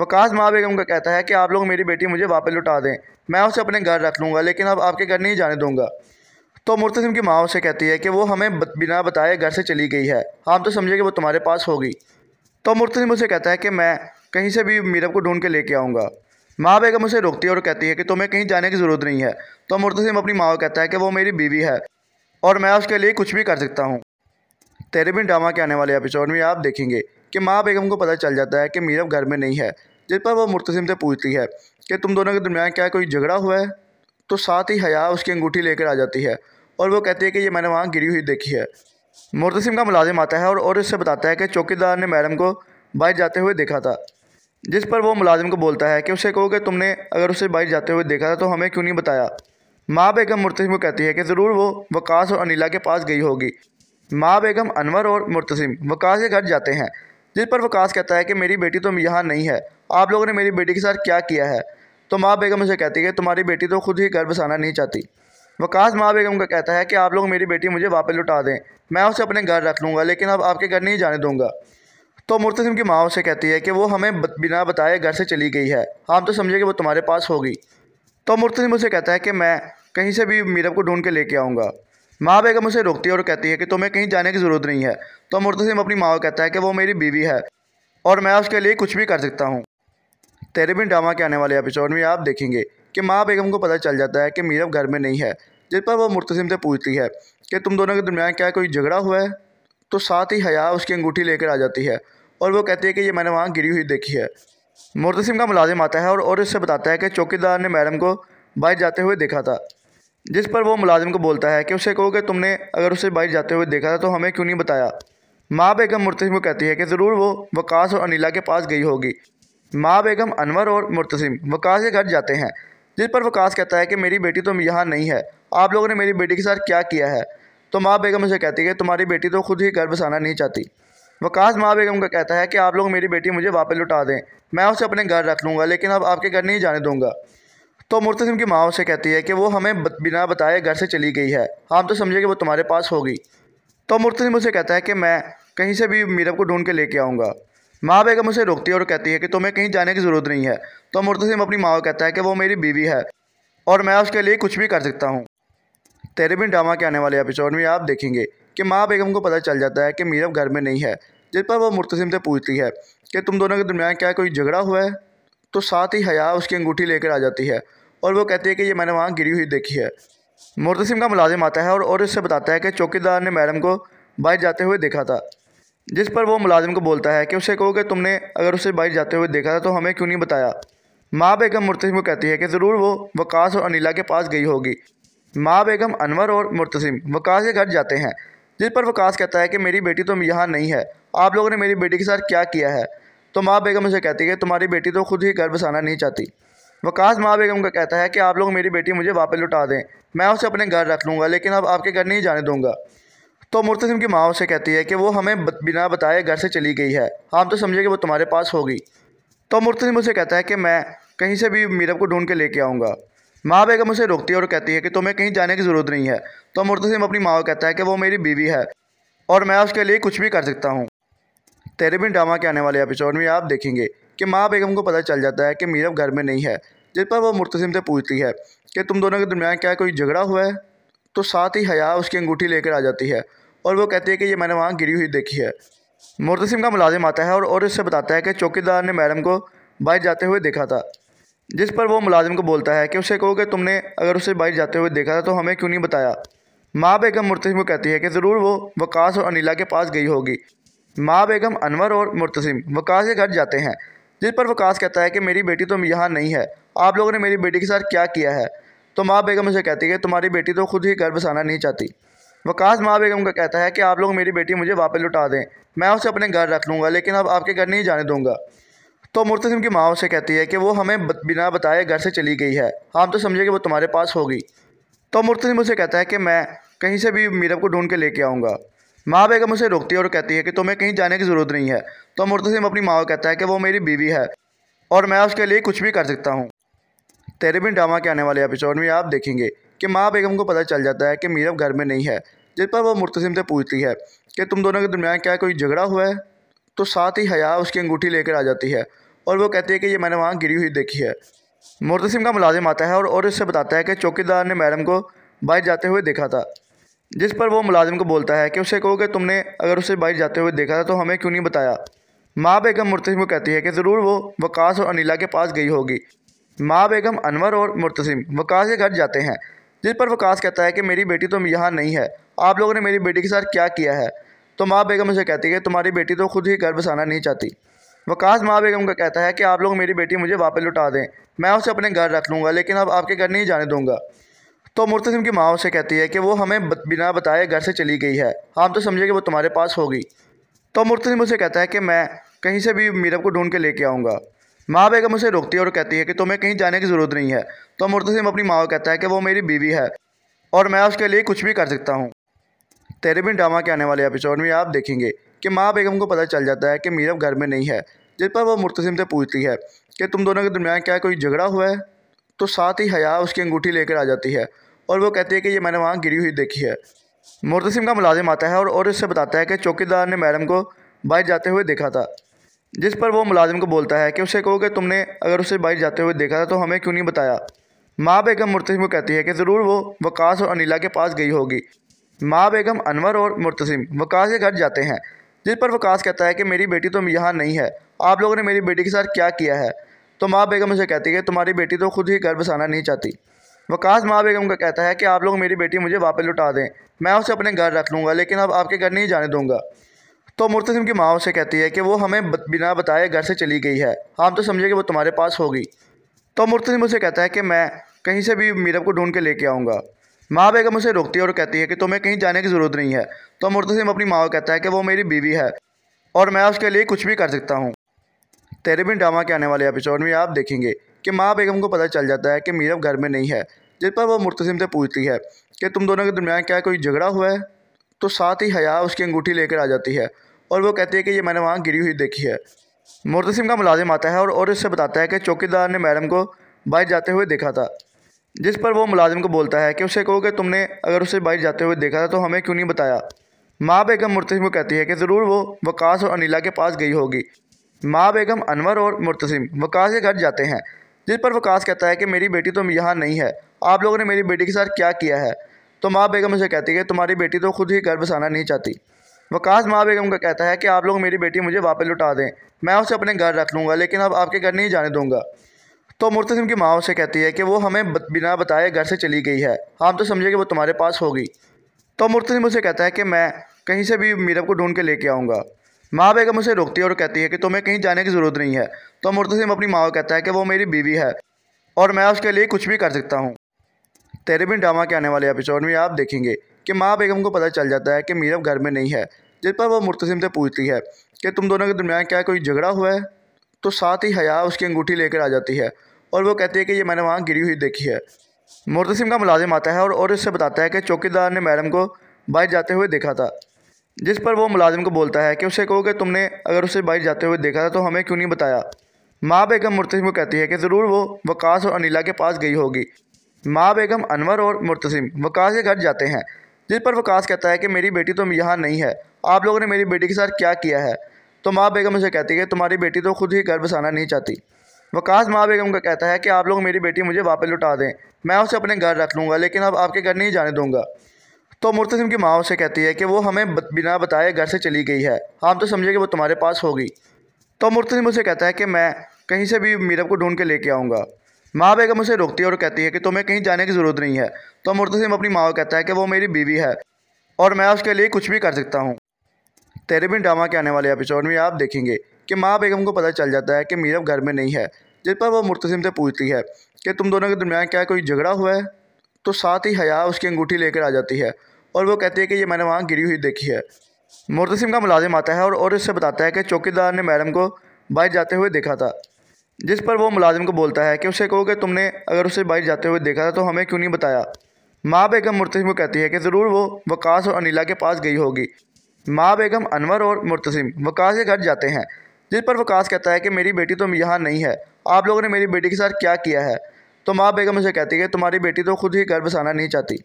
वकास माँ बेगम का कहता है कि आप लोग मेरी बेटी मुझे वापस लुटा दें मैं उसे अपने घर रख लूँगा लेकिन अब आपके घर नहीं जाने दूँगा तो मुर्तसिम की माँ उसे कहती है कि वो हमें बिना बताए घर से चली गई है हम तो समझे कि वो तुम्हारे पास होगी तो मुर्तसिम उसे कहता है कि मैं कहीं से भी मीरब को ढूंढ के लेके आऊँगा माँ बेगम उसे रोकती है और कहती है कि तुम्हें कहीं जाने की ज़रूरत नहीं है तो मुर्तसिम अपनी माँ को कहता है कि वो मेरी बीवी है और मैं उसके लिए कुछ भी कर सकता हूँ तेरे बिन ड्रामा के आने वाले एपिसोड में आप देखेंगे कि माँ बेगम को पता चल जाता है कि मीरब घर में नहीं है जिस पर वो मुर्तसिम से पूछती है कि तुम दोनों के दरमियान क्या कोई झगड़ा हुआ है तो साथ ही हया उसकी अंगूठी लेकर आ जाती है और वो कहती है कि ये मैंने वहाँ गिरी हुई देखी है मुर्तसिम का मुलाजिम आता है और, और इससे बताता है कि चौकीदार ने मैडम को बाहर जाते हुए देखा था जिस पर वो मुलाजिम को बोलता है कि उसे कहो कि तुमने अगर उसे बाहर जाते हुए देखा था तो हमें क्यों नहीं बताया माँ बेगम मुर्तसिम को कहती है कि ज़रूर वो वकास और अनिला के पास गई होगी माँ बेगम अनवर और मुर्तसिम वकास के घर जाते हैं जिस पर वकास कहता है कि मेरी बेटी तो यहाँ नहीं है आप लोगों ने मेरी बेटी के साथ क्या किया है तो माँ बेगम उसे कहती है कि तुम्हारी बेटी तो खुद ही घर बसाना नहीं चाहती वकास माँ बेगम का कहता है कि आप लोग मेरी बेटी मुझे वापस लुटा दें मैं उसे अपने घर रख लूँगा लेकिन अब आपके घर नहीं जाने दूँगा तो मूर्ति की माँ उसे कहती है कि वो हमें बिना बताए घर से चली गई है हम तो समझे कि वो तुम्हारे पास होगी तो मूर्ति उसे कहता है कि मैं कहीं से भी मीरब को ढूंढ के लेके आऊँगा माँ बेगम उसे रोकती है और कहती है कि तुम्हें कहीं जाने की ज़रूरत नहीं है तो मूर्ति अपनी माँ को कहता है कि वो मेरी बीवी है और मैं उसके लिए कुछ भी कर सकता हूँ तेरे भी ड्रामा के आने वाले एपिसोड में आप देखेंगे कि माँ बेगम को पता चल जाता है कि मीरब घर में नहीं है जिस पर वो मुर्तसिम से पूछती है कि तुम दोनों के दरमियान क्या कोई झगड़ा हुआ है तो साथ ही हया उसकी अंगूठी लेकर आ जाती है और वो कहती है कि ये मैंने वहाँ गिरी हुई देखी है मुर्तसिम का मुलाजिम आता है और और इससे बताता है कि चौकीदार ने मैडम को बाहर जाते हुए देखा था जिस पर वो मुलाजिम को बोलता है कि उसे कहो कि तुमने अगर उसे बाहर जाते हुए देखा था तो हमें क्यों नहीं बताया माँ बेगम मुर्तसिम को कहती है कि ज़रूर वो वकास और अनिला के पास गई होगी माँ बेगम अनवर और मुर्तसिम वकास के घर जाते हैं जिस पर वकास कहता है कि मेरी बेटी तो यहाँ नहीं है आप लोगों ने मेरी बेटी के साथ क्या किया है तो माँ बेगम उसे कहती है तुम्हारी बेटी तो खुद ही घर बसाना नहीं चाहती वकास माँ बेगम का कहता है कि आप लोग मेरी बेटी मुझे वापस लुटा दें मैं उसे अपने घर रख लूँगा लेकिन अब आपके घर नहीं जाने दूँगा तो मुर्तसिम की माँ उसे कहती है कि वो हमें बिना बताए घर से चली गई है हम तो समझे कि वो तुम्हारे पास होगी तो मुर्तसिम उसे कहता है कि मैं कहीं से भी मीरब को ढूंढ के लेके आऊँगा माँ बेगम उसे रोकती है और कहती है कि तुम्हें कहीं जाने की ज़रूरत नहीं है तो मुर्तसिम अपनी माँ को कहता है कि वो मेरी बीवी है और मैं उसके लिए कुछ भी कर सकता हूँ तेरेबिन ड्रामा के आने वाले एपिसोड में आप देखेंगे कि माँ बेगम को पता चल जाता है कि मीरब घर में नहीं है जिस पर वह मुर्तसिम से पूछती है कि तुम दोनों के दरमियान क्या कोई झगड़ा हुआ है तो साथ ही हया उसकी अंगूठी लेकर आ जाती है और वो कहती है कि ये मैंने वहाँ गिरी हुई देखी है मुर्तसिम का मुलाजिम आता है और, और इससे बताता है कि चौकीदार ने मैडम को बाहर जाते हुए देखा था जिस पर वो मुलाजिम को बोलता है कि उसे कहो कि तुमने अगर उसे बाहर जाते हुए देखा था तो हमें क्यों नहीं बताया माँ बेगम मुर्तसिम को कहती है कि ज़रूर वो वकास और अनिला के पास गई होगी माँ बेगम अनवर और मुर्तसिम वकास के घर जाते हैं जिस पर वकास कहता है कि मेरी बेटी तो यहाँ नहीं है आप लोगों ने मेरी बेटी के साथ क्या किया है तो माँ बेगम उसे कहती है कि तुम्हारी बेटी तो खुद ही घर बसाना नहीं चाहती वकास माँ बेगम का कहता है कि आप लोग मेरी बेटी मुझे वापस लुटा दें मैं उसे अपने घर रख लूँगा लेकिन अब आपके घर नहीं जाने दूँगा तो मुर्तसिम की माँ उसे कहती है कि वो हमें बिना बताए घर से चली गई है हम तो समझे कि वो तुम्हारे पास होगी तो मुर्तसिम उसे कहता है कि मैं कहीं से भी मीरब को ढूंढ के लेके आऊँगा माँ बेगम उसे रोकती है और कहती है कि तुम्हें कहीं जाने की ज़रूरत नहीं है तो मुर्तसिम अपनी माँ को कहता है कि वो मेरी बीवी है और मैं उसके लिए कुछ भी कर सकता हूँ तेरे भी ड्रामा के आने वाले एपिसोड में आप देखेंगे कि माँ बेगम को पता चल जाता है कि मीरब घर में नहीं है जिस पर वह मुर्तसिम से पूछती है कि तुम दोनों के दरमियान क्या कोई झगड़ा हुआ है तो साथ ही हया उसकी अंगूठी लेकर आ जाती है और वो कहती है कि ये मैंने वहाँ गिरी हुई देखी है मुर्तसिम का मुलाजिम आता है और, और इससे बताता है कि चौकीदार ने मैडम को बाहर जाते हुए देखा था जिस पर वो मुलाजिम को बोलता है कि उसे कहो कि तुमने अगर उसे बाहर जाते हुए देखा था तो हमें क्यों नहीं बताया माँ बेगम मुर्तसिम को कहती है कि ज़रूर वो वकास और अनिला के पास गई होगी माँ बेगम अनवर और मुर्तसिम वकास के घर जाते हैं जिस पर वकास कहता है कि मेरी बेटी तो यहाँ नहीं है आप लोगों ने मेरी बेटी के साथ क्या किया है तो माँ बेगम उसे कहती है कि तुम्हारी बेटी तो खुद ही घर बसाना नहीं चाहती वकास माँ बेगम का कहता है कि आप लोग मेरी बेटी मुझे वापस लुटा दें मैं उसे अपने घर रख लूँगा लेकिन अब आपके घर नहीं जाने दूँगा तो मुर्तजिम की माँ उसे कहती है कि वो हमें बिना बताए घर से चली गई है हम तो समझे कि वो तुम्हारे पास होगी तो मुर्तजिम उसे कहता है कि मैं कहीं से भी मीरब को ढूंढ के लेके आऊँगा माँ बेगम उसे रोकती है और कहती है कि तुम्हें कहीं जाने की ज़रूरत नहीं है तो मुर्तजिम अपनी माँ को कहता है कि वो मेरी बीवी है और मैं उसके लिए कुछ भी कर सकता हूँ तेरे भी ड्रामा के आने वाले एपिसोड में आप देखेंगे कि माँ बेगम को पता चल जाता है कि मीरब घर में नहीं है जिस पर वो मुर्तजिम से पूछती है कि तुम दोनों के दरमियान क्या कोई झगड़ा हुआ है तो साथ ही हया उसकी अंगूठी लेकर आ जाती है और वो कहती है कि ये मैंने वहाँ गिरी हुई देखी है मुर्तसिम का मुलाजिम आता है और और इससे बताता है कि चौकीदार ने मैडम को बाइक जाते हुए देखा था जिस पर वो मुलाजिम को बोलता है कि उसे कहो कि तुमने अगर उसे बाइक जाते हुए देखा था तो हमें क्यों नहीं बताया माँ बेगम मुर्तसिम को कहती है कि ज़रूर वो वकास और अनिला के पास गई होगी माँ बेगम अनवर और मुर्तसिम वकास के घर जाते हैं जिस पर वकास कहता है कि मेरी बेटी तो यहाँ नहीं है आप लोगों ने मेरी बेटी के साथ क्या किया है तो माँ बेगम उसे कहती है तुम्हारी बेटी तो खुद ही घर बसाना नहीं चाहती वकास माँ बेगम का कहता है कि आप लोग मेरी बेटी मुझे वापस लुटा दें मैं उसे अपने घर रख लूँगा लेकिन अब आपके घर नहीं जाने दूँगा तो मुर्तसिम की माँ उसे कहती है कि वो हमें बिना बताए घर से चली गई है हम तो समझे कि वो तुम्हारे पास होगी तो मुर्तसिम उसे कहता है कि मैं कहीं से भी मीरब को ढूंढ के लेके आऊँगा माँ बेगम उसे रोकती है और कहती है कि तुम्हें कहीं जाने की ज़रूरत नहीं है तो मुर्तसिम अपनी माँ को कहता है कि वो मेरी बीवी है और मैं उसके लिए कुछ भी कर सकता हूँ तेरेबिन ड्रामा के आने वाले एपिसोड में आप देखेंगे कि माँ बेगम को पता चल जाता है कि मीरब घर में नहीं है जिस पर वह मुर्तसिम से पूछती है कि तुम दोनों के दरमियान क्या कोई झगड़ा हुआ है तो साथ ही हया उसकी अंगूठी लेकर आ जाती है और वो कहती है कि ये मैंने वहाँ गिरी हुई देखी है मुर्तसिम का मुलाजिम आता है और और इससे बताता है कि चौकीदार ने मैडम को बाहर जाते हुए देखा था जिस पर वो मुलाजिम को बोलता है कि उसे कहो कि तुमने अगर उसे बाहर जाते हुए देखा था तो हमें क्यों नहीं बताया माँ बेगम मुर्तसिम को कहती है कि ज़रूर वो वकास और अनिला के पास गई होगी माँ बेगम अनवर और मुर्तसिम वकास के घर जाते हैं जिस पर वकास कहता है कि मेरी बेटी तो यहाँ नहीं है आप लोगों ने मेरी बेटी के साथ क्या किया है तो माँ बेगम उसे कहती है कि तुम्हारी बेटी तो खुद ही घर बसाना नहीं चाहती वकास माँ बेगम का कहता है कि आप लोग मेरी बेटी मुझे वापस लुटा दें मैं उसे अपने घर रख लूँगा लेकिन अब आपके घर नहीं जाने दूँगा तो मुर्तसिम की माँ उसे कहती है कि वो हमें बिना बताए घर से चली गई है हम तो समझे कि वो तुम्हारे पास होगी तो मुर्तसिम उसे कहता है कि मैं कहीं से भी मीरब को ढूंढ के लेके आऊँगा माँ बेगम उसे रोकती है और कहती है कि तुम्हें कहीं जाने की ज़रूरत नहीं है तो मुर्तसिम अपनी माँ को कहता है कि वो मेरी बीवी है और मैं उसके लिए कुछ भी कर सकता हूँ तेरे भी ड्रामा के आने वाले एपिसोड में आप देखेंगे कि माँ बेगम को पता चल जाता है कि मीरब घर में नहीं है जिस पर वो मुर्तसिम से पूछती है कि तुम दोनों के दरमियान क्या कोई झगड़ा हुआ है तो साथ ही हया उसकी अंगूठी लेकर आ जाती है और वो कहती है कि ये मैंने वहाँ गिरी हुई देखी है मुर्तसिम का मुलाजिम आता है और, और इससे बताता है कि चौकीदार ने मैडम को बाहर जाते हुए देखा था जिस पर वो मुलाजिम को बोलता है कि उसे कहो कि तुमने अगर उसे बाहर जाते हुए देखा था तो हमें क्यों नहीं बताया माँ बेगम मुर्तसिम को कहती है कि ज़रूर वो वकास और अनिला के पास गई होगी माँ बेगम अनवर और मुर्तसिम वकास के घर जाते हैं जिस पर वकास कहता है कि मेरी बेटी तो यहाँ नहीं है आप लोगों ने मेरी बेटी के साथ क्या किया है तो माँ बेगम उसे कहती है तुम्हारी बेटी तो खुद ही घर बसाना नहीं चाहती वकास माँ बेगम का कहता है कि आप लोग मेरी बेटी मुझे वापस लुटा दें मैं उसे अपने घर रख लूँगा लेकिन अब आपके घर नहीं जाने दूँगा तो मुर्तजिम की माँ उसे कहती है कि वो हमें बिना बताए घर से चली गई है हम तो समझे कि वो तुम्हारे पास होगी तो मुर्तजिम उसे कहता है कि मैं कहीं से भी मीरब को ढूंढ के लेके आऊँगा माँ बेगम उसे रोकती है और कहती है कि तुम्हें कहीं जाने की ज़रूरत नहीं है तो मुर्तजिम अपनी माँ को कहता है कि वो मेरी बीवी है और मैं उसके लिए कुछ भी कर सकता हूँ तेरे बिन ड्रामा के आने वाले एपिसोड में आप देखेंगे कि माँ बेगम को पता चल जाता है कि मीरब घर में नहीं है जिस पर वो मुर्तजिम से पूछती है कि तुम दोनों के दरमियान क्या कोई झगड़ा हुआ है तो साथ ही हया उसकी अंगूठी लेकर आ जाती है और वो कहती है कि ये मैंने वहाँ गिरी हुई देखी है मुर्तसिम का मुलाजिम आता है और और इससे बताता है कि चौकीदार ने मैडम को बाइक जाते हुए देखा था जिस पर वो मुलाजिम को बोलता है कि उसे कहो कि तुमने अगर उसे बाइक जाते हुए देखा था तो हमें क्यों नहीं बताया माँ बेगम मुर्तसिम को कहती है कि ज़रूर वो वकास और अनिला के पास गई होगी माँ बेगम अनवर और मुर्तसिम वकास के घर जाते हैं जिस पर वकास कहता है कि मेरी बेटी तो यहाँ नहीं है आप लोगों ने मेरी बेटी के साथ क्या किया है तो माँ बेगम उसे कहती है कि तुम्हारी बेटी तो खुद ही घर बसाना नहीं चाहती वकास माँ बेगम का कहता है कि आप लोग मेरी बेटी मुझे वापस लुटा दें मैं उसे अपने घर रख लूँगा लेकिन अब आपके घर नहीं जाने दूँगा तो मुर्तसिम की माँ उसे कहती है कि वो हमें बिना बताए घर से चली गई है हम तो समझे कि वो तुम्हारे पास होगी तो मुर्तसिम उसे कहता है कि मैं कहीं से भी मीरब को ढूंढ के लेके आऊँगा माँ बेगम उसे रोकती है और कहती है कि तुम्हें कहीं जाने की ज़रूरत नहीं है तो मुर्तसिम अपनी माँ को कहता है कि वो मेरी बीवी है और मैं उसके लिए कुछ भी कर सकता हूँ तेरे भी ड्रामा के आने वाले एपिसोड में आप देखेंगे कि माँ बेगम को पता चल जाता है कि मीरब घर में नहीं है जिस पर वह मुर्तसिम से पूछती है कि तुम दोनों के दरमियान क्या कोई झगड़ा हुआ है तो साथ ही हया उसकी अंगूठी लेकर आ जाती है और वो कहती है कि ये मैंने वहाँ गिरी हुई देखी है मुर्तसिम का मुलाजिम आता है और और इससे बताता है कि चौकीदार ने मैडम को बाहर जाते हुए देखा था जिस पर वो मुलाजिम को बोलता है कि उसे कहो कि तुमने अगर उसे बाहर जाते हुए देखा था तो हमें क्यों नहीं बताया माँ बेगम मुर्तसिम को कहती है कि ज़रूर वो वकास और अनिला के पास गई होगी माँ बेगम अनवर और मुर्तसिम वकास के घर जाते हैं जिस पर वकास कहता है कि मेरी बेटी तो यहाँ नहीं है आप लोगों ने मेरी बेटी के साथ क्या किया है तो माँ बेगम उसे कहती है कि तुम्हारी बेटी तो खुद ही घर बसाना नहीं चाहती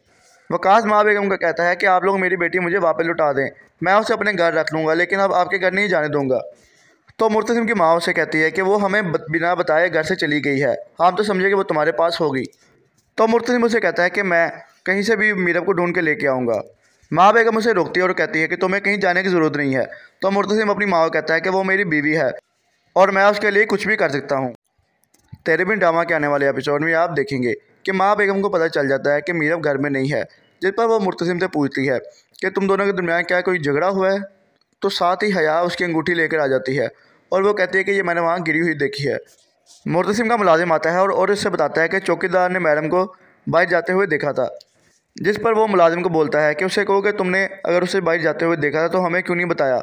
वकास माँ बेगम का कहता है कि आप लोग मेरी बेटी मुझे वापस लुटा दें मैं उसे अपने घर रख लूँगा लेकिन अब आपके घर नहीं जाने दूँगा तो मुर्तसिम की माँ उसे कहती है कि वो हमें बिना बताए घर से चली गई है हम तो समझे कि वो तुम्हारे पास होगी तो मुर्तसिम उसे कहता है कि मैं कहीं से भी मीरब को ढूंढ के लेके आऊँगा माँ बेगम उसे रोकती है और कहती है कि तुम्हें कहीं जाने की ज़रूरत नहीं है तो मुर्तसिम अपनी माँ को कहता है कि वो मेरी बीवी है और मैं उसके लिए कुछ भी कर सकता हूँ तेरे भी ड्रामा के आने वाले एपिसोड में आप देखेंगे कि माँ बेगम को पता चल जाता है कि मीरब घर में नहीं है जिस पर वो मुर्तसिम से पूछती है कि तुम दोनों के दरमियान क्या कोई झगड़ा हुआ है तो साथ ही हया उसकी अंगूठी लेकर आ जाती है और वो कहती है कि ये मैंने वहाँ गिरी हुई देखी है मुर्तसिम का मुलाजिम आता है और, और इससे बताता है कि चौकीदार ने मैडम को बाहर जाते हुए देखा था जिस पर वो मुलाजिम को बोलता है कि उसे कहो कि तुमने अगर उसे बाहर जाते हुए देखा था तो हमें क्यों नहीं बताया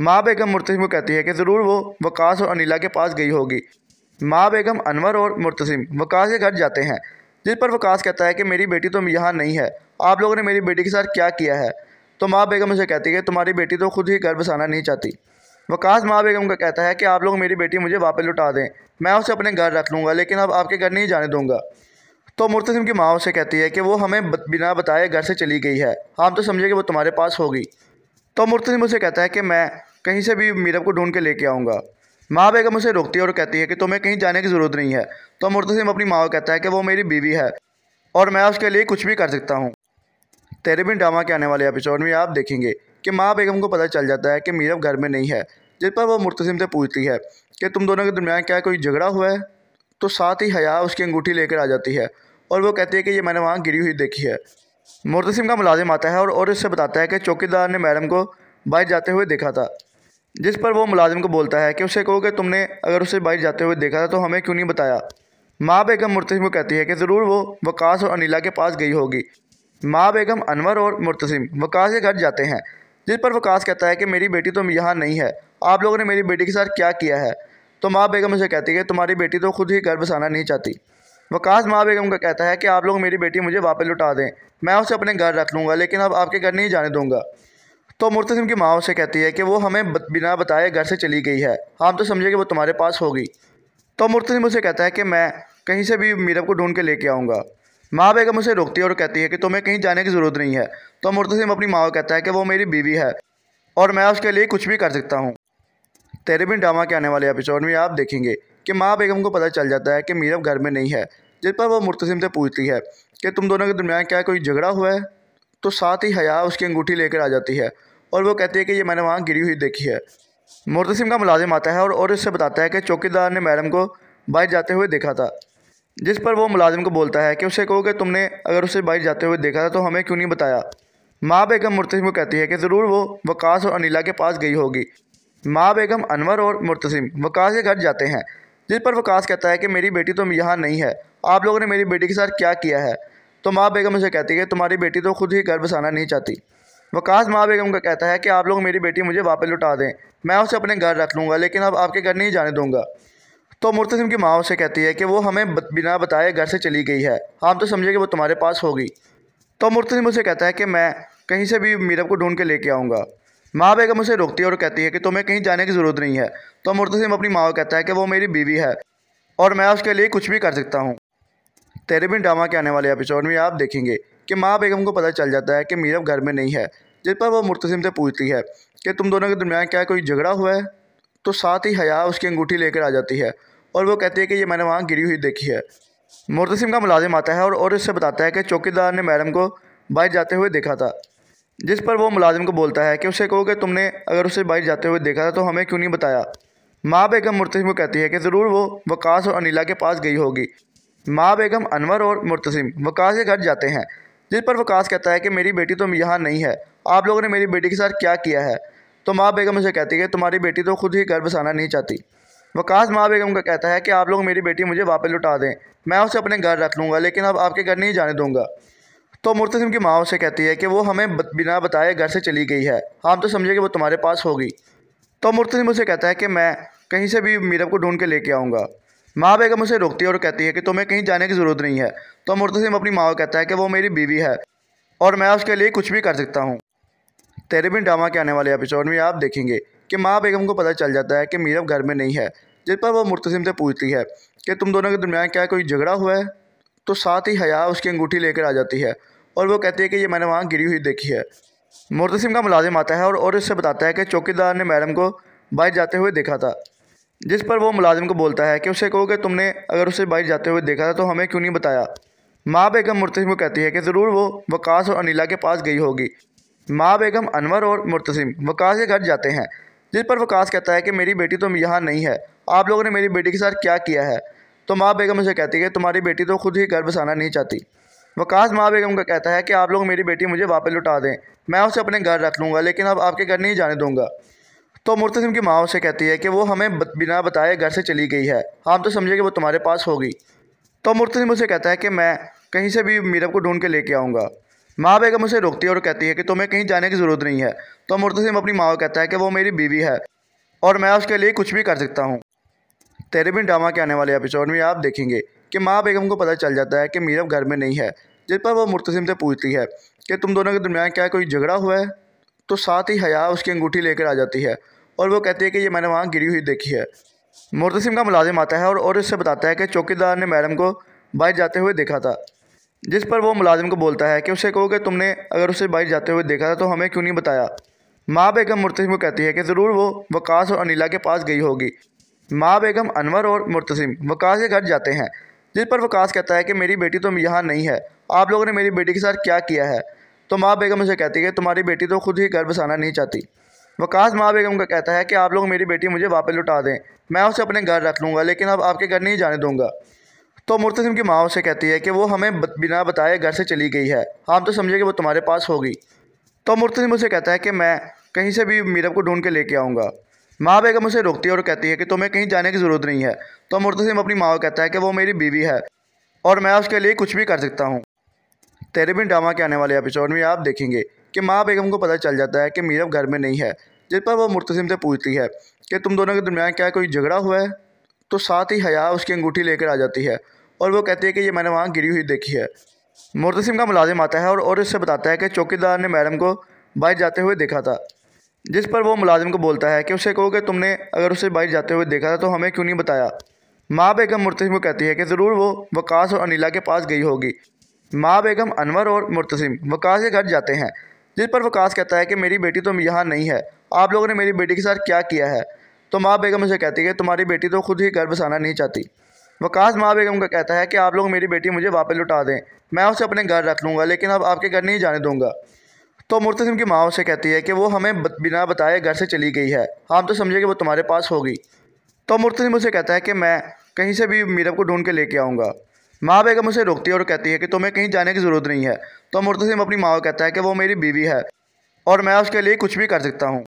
माँ बेगम मुर्तसिम को कहती है कि ज़रूर वो वकास और अनिला के पास गई होगी माँ बेगम अनवर और मुर्तसिम वकास के घर जाते हैं जिस पर वकास कहता है कि मेरी बेटी तो यहाँ नहीं है आप लोगों ने मेरी बेटी के साथ क्या किया है तो माँ बेगम उसे कहती है कि तुम्हारी बेटी तो खुद ही घर बसाना नहीं चाहती वकास माँ बेगम का कहता है कि आप लोग मेरी बेटी मुझे वापस लुटा दें मैं उसे अपने घर रख लूँगा लेकिन अब आपके घर नहीं जाने दूँगा तो मुर्तजिम की माँ उसे कहती है कि वो हमें बिना बताए घर से चली गई है हम तो समझे कि वो तुम्हारे पास होगी तो मुर्तजिम उसे कहता है कि मैं कहीं से भी मीरब को ढूंढ के लेके आऊँगा माँ बेगम उसे रोकती है और कहती है कि तुम्हें कहीं जाने की ज़रूरत नहीं है तो मुर्तजिम अपनी माँ को कहता है कि वो मेरी बीवी है और मैं उसके लिए कुछ भी कर सकता हूँ तेरे भी ड्रामा के आने वाले एपिसोड में आप देखेंगे कि माँ बेगम को पता चल जाता है कि मीरब घर में नहीं है जिस पर वो मुर्तजिम से पूछती है कि तुम दोनों के दरमियान क्या कोई झगड़ा हुआ है तो साथ ही हया उसकी अंगूठी लेकर आ जाती है और वो कहती है कि ये मैंने वहाँ गिरी हुई देखी है मुर्तसिम का मुलाजिम आता है और और इससे बताता है कि चौकीदार ने मैडम को बाहर जाते हुए देखा था जिस पर वो मुलाजिम को बोलता है कि उसे कहो कि तुमने अगर उसे बाहर जाते हुए देखा था तो हमें क्यों नहीं बताया माँ बेगम मुर्तसिम को कहती है कि ज़रूर वो वकास और अनिला के पास गई होगी माँ बेगम अनवर और मुर्तसिम वकास के घर जाते हैं जिस पर वकास कहता है कि मेरी बेटी तो यहाँ नहीं है आप लोगों ने मेरी बेटी के साथ क्या किया है तो माँ बेगम उसे कहती है तुम्हारी बेटी तो खुद ही घर बसाना नहीं चाहती वकास माँ बेगम का कहता है कि आप लोग मेरी बेटी मुझे वापस लुटा दें मैं उसे अपने घर रख लूँगा लेकिन अब आपके घर नहीं जाने दूँगा तो मुर्तसिम की माँ उसे कहती है कि वो हमें बिना बताए घर से चली गई है हम तो समझे कि वो तुम्हारे पास होगी तो मुर्तसिम उसे कहता है कि मैं कहीं से भी मीरब को ढूंढ के लेके आऊँगा माँ बेगम उसे रोकती है और कहती है कि तुम्हें कहीं जाने की ज़रूरत नहीं है तो मुर्तसिम अपनी माँ को कहता है कि वो मेरी बीवी है और मैं उसके लिए कुछ भी कर सकता हूँ तेरेबिन ड्रामा के आने वाले एपिसोड में आप देखेंगे कि माँ बेगम को पता चल जाता है कि मीरब घर में नहीं है जिस पर वह मुर्तसिम से पूछती है कि तुम दोनों के दरमियान क्या कोई झगड़ा हुआ है तो साथ ही हया उसकी अंगूठी लेकर आ जाती है और वो कहती है कि ये मैंने वहाँ गिरी हुई देखी है मुर्तसिम का मुलाजिम आता है और और इससे बताता है कि चौकीदार ने मैडम को बाहर जाते हुए देखा था जिस पर वो मुलाजिम को बोलता है कि उसे कहो कि तुमने अगर उसे बाहर जाते हुए देखा था तो हमें क्यों नहीं बताया माँ बेगम मुर्तसिम को कहती है कि ज़रूर वो वकास और अनिला के पास गई होगी माँ बेगम अनवर और मुर्तसिम वकास के घर जाते हैं जिस पर वकास कहता है कि मेरी बेटी तो यहाँ नहीं है आप लोगों ने मेरी बेटी के साथ क्या किया है तो माँ बेगम उसे कहती है कि तुम्हारी बेटी तो खुद ही घर बसाना नहीं चाहती वकास माँ बेगम का कहता है कि आप लोग मेरी बेटी मुझे वापस लुटा दें मैं उसे अपने घर रख लूँगा लेकिन अब आपके घर नहीं जाने दूँगा तो मुर्तसिम की माँ उसे कहती है कि वो हमें बिना बताए घर से चली गई है हम तो समझे कि वो तुम्हारे पास होगी तो मुर्तसिम उसे कहता है कि मैं कहीं से भी मीरब को ढूंढ के लेके आऊँगा माँ बेगम उसे रोकती है और कहती है कि तुम्हें कहीं जाने की ज़रूरत नहीं है तो मुर्तसिम अपनी माँ को कहता है कि वो मेरी बीवी है और मैं उसके लिए कुछ भी कर सकता हूँ तेरे भी ड्रामा के आने वाले एपिसोड में आप देखेंगे कि माँ बेगम को पता चल जाता है कि मीरब घर में नहीं है जिस पर वो मुर्तसिम से पूछती है कि तुम दोनों के दरमियान क्या कोई झगड़ा हुआ है तो साथ ही हया उसकी अंगूठी लेकर आ जाती है और वो कहती है कि ये मैंने वहाँ गिरी हुई देखी है मुर्तसिम का मुलाजिम आता है और, और इससे बताता है कि चौकीदार ने मैडम को बाहर जाते हुए देखा था जिस पर वो मुलाजिम को बोलता है कि उसे कहो कि तुमने अगर उसे बाहर जाते हुए देखा था तो हमें क्यों नहीं बताया माँ बेगम मुर्तसिम को कहती है कि ज़रूर वो वकास और अनिला के पास गई होगी माँ बेगम अनवर और मुर्तसिम वकास के घर जाते हैं जिस पर वकास कहता है कि मेरी बेटी तो यहाँ नहीं है आप लोगों ने मेरी बेटी के साथ क्या किया है तो माँ बेगम उसे कहती है कि तुम्हारी बेटी तो खुद ही घर बसाना नहीं चाहती वकास माँ बेगम का कहता है कि आप लोग मेरी बेटी मुझे वापस लुटा दें मैं उसे अपने घर रख लूँगा लेकिन अब आपके घर नहीं जाने दूँगा तो मुर्तजिम की माँ उसे कहती है कि वो हमें बिना बताए घर से चली गई है हम तो समझे कि वो तुम्हारे पास होगी तो मुर्तजिम उसे कहता है कि मैं कहीं से भी मीरब को ढूंढ के लेके आऊँगा माँ बेगम उसे रोकती है और कहती है कि तुम्हें कहीं जाने की ज़रूरत नहीं है तो मुर्तजिम अपनी माँ को कहता है कि वो मेरी बीवी है और मैं उसके लिए कुछ भी कर सकता हूँ तेरे बिन ड्रामा के आने वाले एपिसोड में आप देखेंगे कि माँ बेगम को पता चल जाता है कि मीरब घर में नहीं है जिस पर वह मुर्तजिम से पूछती है कि तुम दोनों के दरमियान क्या कोई झगड़ा हुआ है तो साथ ही हया उसकी अंगूठी लेकर आ जाती है और वो कहती है कि ये मैंने वहाँ गिरी हुई देखी है मुर्तसिम का मुलाजिम आता है और और इससे बताता है कि चौकीदार ने मैडम को बाइक जाते हुए देखा था जिस पर वो मुलाजिम को बोलता है कि उसे कहो कि तुमने अगर उसे बाइक जाते हुए देखा था तो हमें क्यों नहीं बताया माँ बेगम मुर्तसिम को कहती है कि ज़रूर वो वकास और अनिला के पास गई होगी माँ बेगम अनवर और मुर्तसिम वकास के घर जाते हैं जिस पर वकास कहता है कि मेरी बेटी तो यहाँ नहीं है आप लोगों ने मेरी बेटी के साथ क्या किया है तो माँ बेगम उसे कहती है कि तुम्हारी बेटी तो खुद ही घर बसाना नहीं चाहती वकास माँ बेगम का कहता है कि आप लोग मेरी बेटी मुझे वापस लुटा दें मैं उसे अपने घर रख लूँगा लेकिन अब आपके घर नहीं जाने दूँगा तो मुर्तजिम की माँ उसे कहती है कि वो हमें बिना बताए घर से चली गई है हम तो समझे कि वो तुम्हारे पास होगी तो मुर्तजिम उसे कहता है कि मैं कहीं से भी मीरब को ढूंढ के लेके आऊँगा माँ बेगम उसे रोकती है और कहती है कि तुम्हें कहीं जाने की ज़रूरत नहीं है तो मुर्तजिम अपनी माँ को कहता है कि वो मेरी बीवी है और मैं उसके लिए कुछ भी कर सकता हूँ तेरे भी ड्रामा के आने वाले एपिसोड में आप देखेंगे कि माँ बेगम को पता चल जाता है कि मीरब घर में नहीं है जिस पर वह मुर्तसिम से पूछती है कि तुम दोनों के दरमियान क्या कोई झगड़ा हुआ है तो साथ ही हया उसकी अंगूठी लेकर आ जाती है और वो कहती है कि ये मैंने वहाँ गिरी हुई देखी है मुर्तसिम का मुलाजिम आता है और और इससे बताता है कि चौकीदार ने मैडम को बाहर जाते हुए देखा था जिस पर वो मुलाजिम को बोलता है कि उसे कहो कि तुमने अगर उसे बाहर जाते हुए देखा था तो हमें क्यों नहीं बताया माँ बेगम मुर्तसिम को कहती है कि ज़रूर वो वकास और अनिला के पास गई होगी माँ बेगम अनवर और मुर्तसिम वकास के घर जाते हैं जिस पर वकास कहता है कि मेरी बेटी तो यहाँ नहीं है आप लोगों ने मेरी बेटी के साथ क्या किया है तो माँ बेगम उसे कहती है कि तुम्हारी बेटी तो खुद ही घर बसाना नहीं चाहती वकास माँ बेगम का कहता है कि आप लोग मेरी बेटी मुझे वापस लुटा दें मैं उसे अपने घर रख लूँगा लेकिन अब आपके घर नहीं जाने दूँगा तो मुर्तसिम की माँ उसे कहती है कि वो हमें बिना बताए घर से चली गई है हम तो समझे कि वो तुम्हारे पास होगी तो मुर्तसिम उसे कहता है कि मैं कहीं से भी मीरब को ढूंढ के लेके आऊँगा माँ बेगम उसे रोकती है और कहती है कि तुम्हें कहीं जाने की ज़रूरत नहीं है तो मुर्तसिम अपनी माँ को कहता है कि वो मेरी बीवी है और मैं उसके लिए कुछ भी कर सकता हूँ तेरे भी ड्रामा के आने वाले एपिसोड में आप देखेंगे कि माँ बेगम को पता चल जाता है कि मीरब घर में नहीं है जिस पर वो मुर्तसिम से पूछती है कि तुम दोनों के दरमियान क्या कोई झगड़ा हुआ है तो साथ ही हया उसकी अंगूठी लेकर आ जाती है और वो कहती है कि ये मैंने वहाँ गिरी हुई देखी है मुर्तसिम का मुलाजिम आता है और, और इससे बताता है कि चौकीदार ने मैडम को बाहर जाते हुए देखा था जिस पर वो मुलाजिम को बोलता है कि उसे कहो कि तुमने अगर उसे बाहर जाते हुए देखा था तो हमें क्यों नहीं बताया माँ बेगम मुर्तसिम को कहती है कि ज़रूर वो वकास और अनिला के पास गई होगी माँ बेगम अनवर और मुर्तसिम वकास के घर जाते हैं जिस पर वकास कहता है कि मेरी बेटी तो यहाँ नहीं है आप लोगों ने मेरी बेटी के साथ क्या किया है तो माँ बेगम उसे कहती है कि तुम्हारी बेटी तो खुद ही घर बसाना नहीं चाहती वकास माँ बेगम का कहता है कि आप लोग मेरी बेटी मुझे वापस लुटा दें मैं उसे अपने घर रख लूँगा लेकिन अब आपके घर नहीं जाने दूँगा तो मूर्ति की माँ उसे कहती है कि वो हमें बिना बताए घर से चली गई है हम तो समझे कि वो तुम्हारे पास होगी तो मूर्ति उसे कहता है कि मैं कहीं से भी मीरब को ढूंढ के लेके आऊँगा माँ बेगम उसे रोकती है और कहती है कि तुम्हें कहीं जाने की ज़रूरत नहीं है तो मूर्ति अपनी माँ को कहता है कि वो मेरी बीवी है और मैं उसके लिए कुछ भी कर सकता हूँ